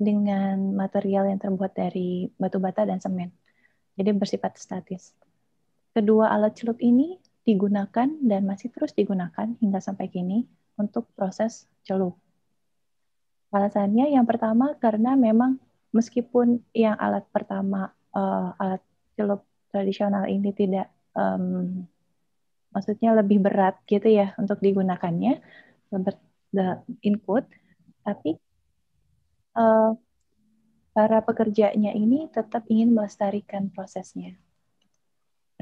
dengan material yang terbuat dari batu bata dan semen. Jadi bersifat statis. Kedua alat celup ini digunakan dan masih terus digunakan hingga sampai kini untuk proses celup. Alasannya yang pertama karena memang meskipun yang alat pertama uh, alat celup tradisional ini tidak um, maksudnya lebih berat gitu ya untuk digunakannya the input tapi uh, para pekerjanya ini tetap ingin melestarikan prosesnya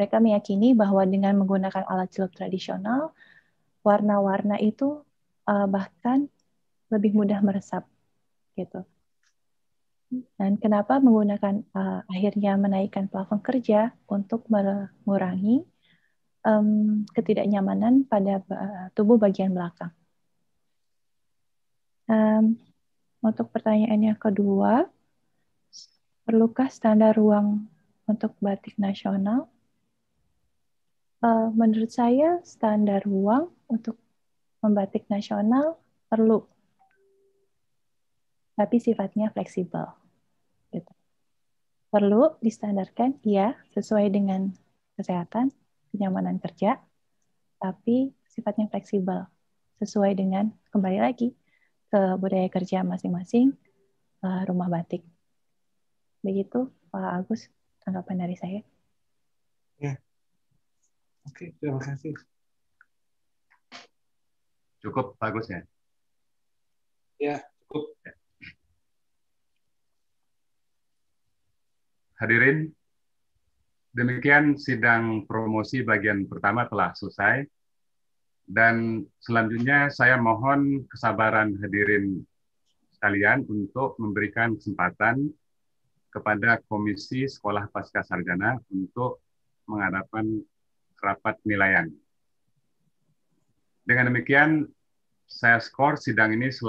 mereka meyakini bahwa dengan menggunakan alat celup tradisional, warna-warna itu uh, bahkan lebih mudah meresap gitu. Dan kenapa menggunakan uh, akhirnya menaikkan plafon kerja untuk mengurangi um, ketidaknyamanan pada eh, tubuh bagian belakang. Um, untuk pertanyaan yang kedua, perlukah standar ruang untuk batik nasional? uh, menurut saya standar ruang untuk membatik nasional perlu, tapi sifatnya fleksibel. Gitu. Perlu distandarkan, ya sesuai dengan kesehatan, kenyamanan kerja, tapi sifatnya fleksibel, sesuai dengan kembali lagi ke budaya kerja masing-masing uh, rumah batik. Begitu, Pak Agus, tanggapan dari saya. Ya, Oke, terima kasih. Cukup bagus ya? Ya, cukup. Ya. Hadirin, demikian sidang promosi bagian pertama telah selesai. Dan selanjutnya saya mohon kesabaran hadirin sekalian untuk memberikan kesempatan kepada Komisi Sekolah Pasca Sarjana untuk mengadakan rapat penilaian. Dengan demikian, saya skor sidang ini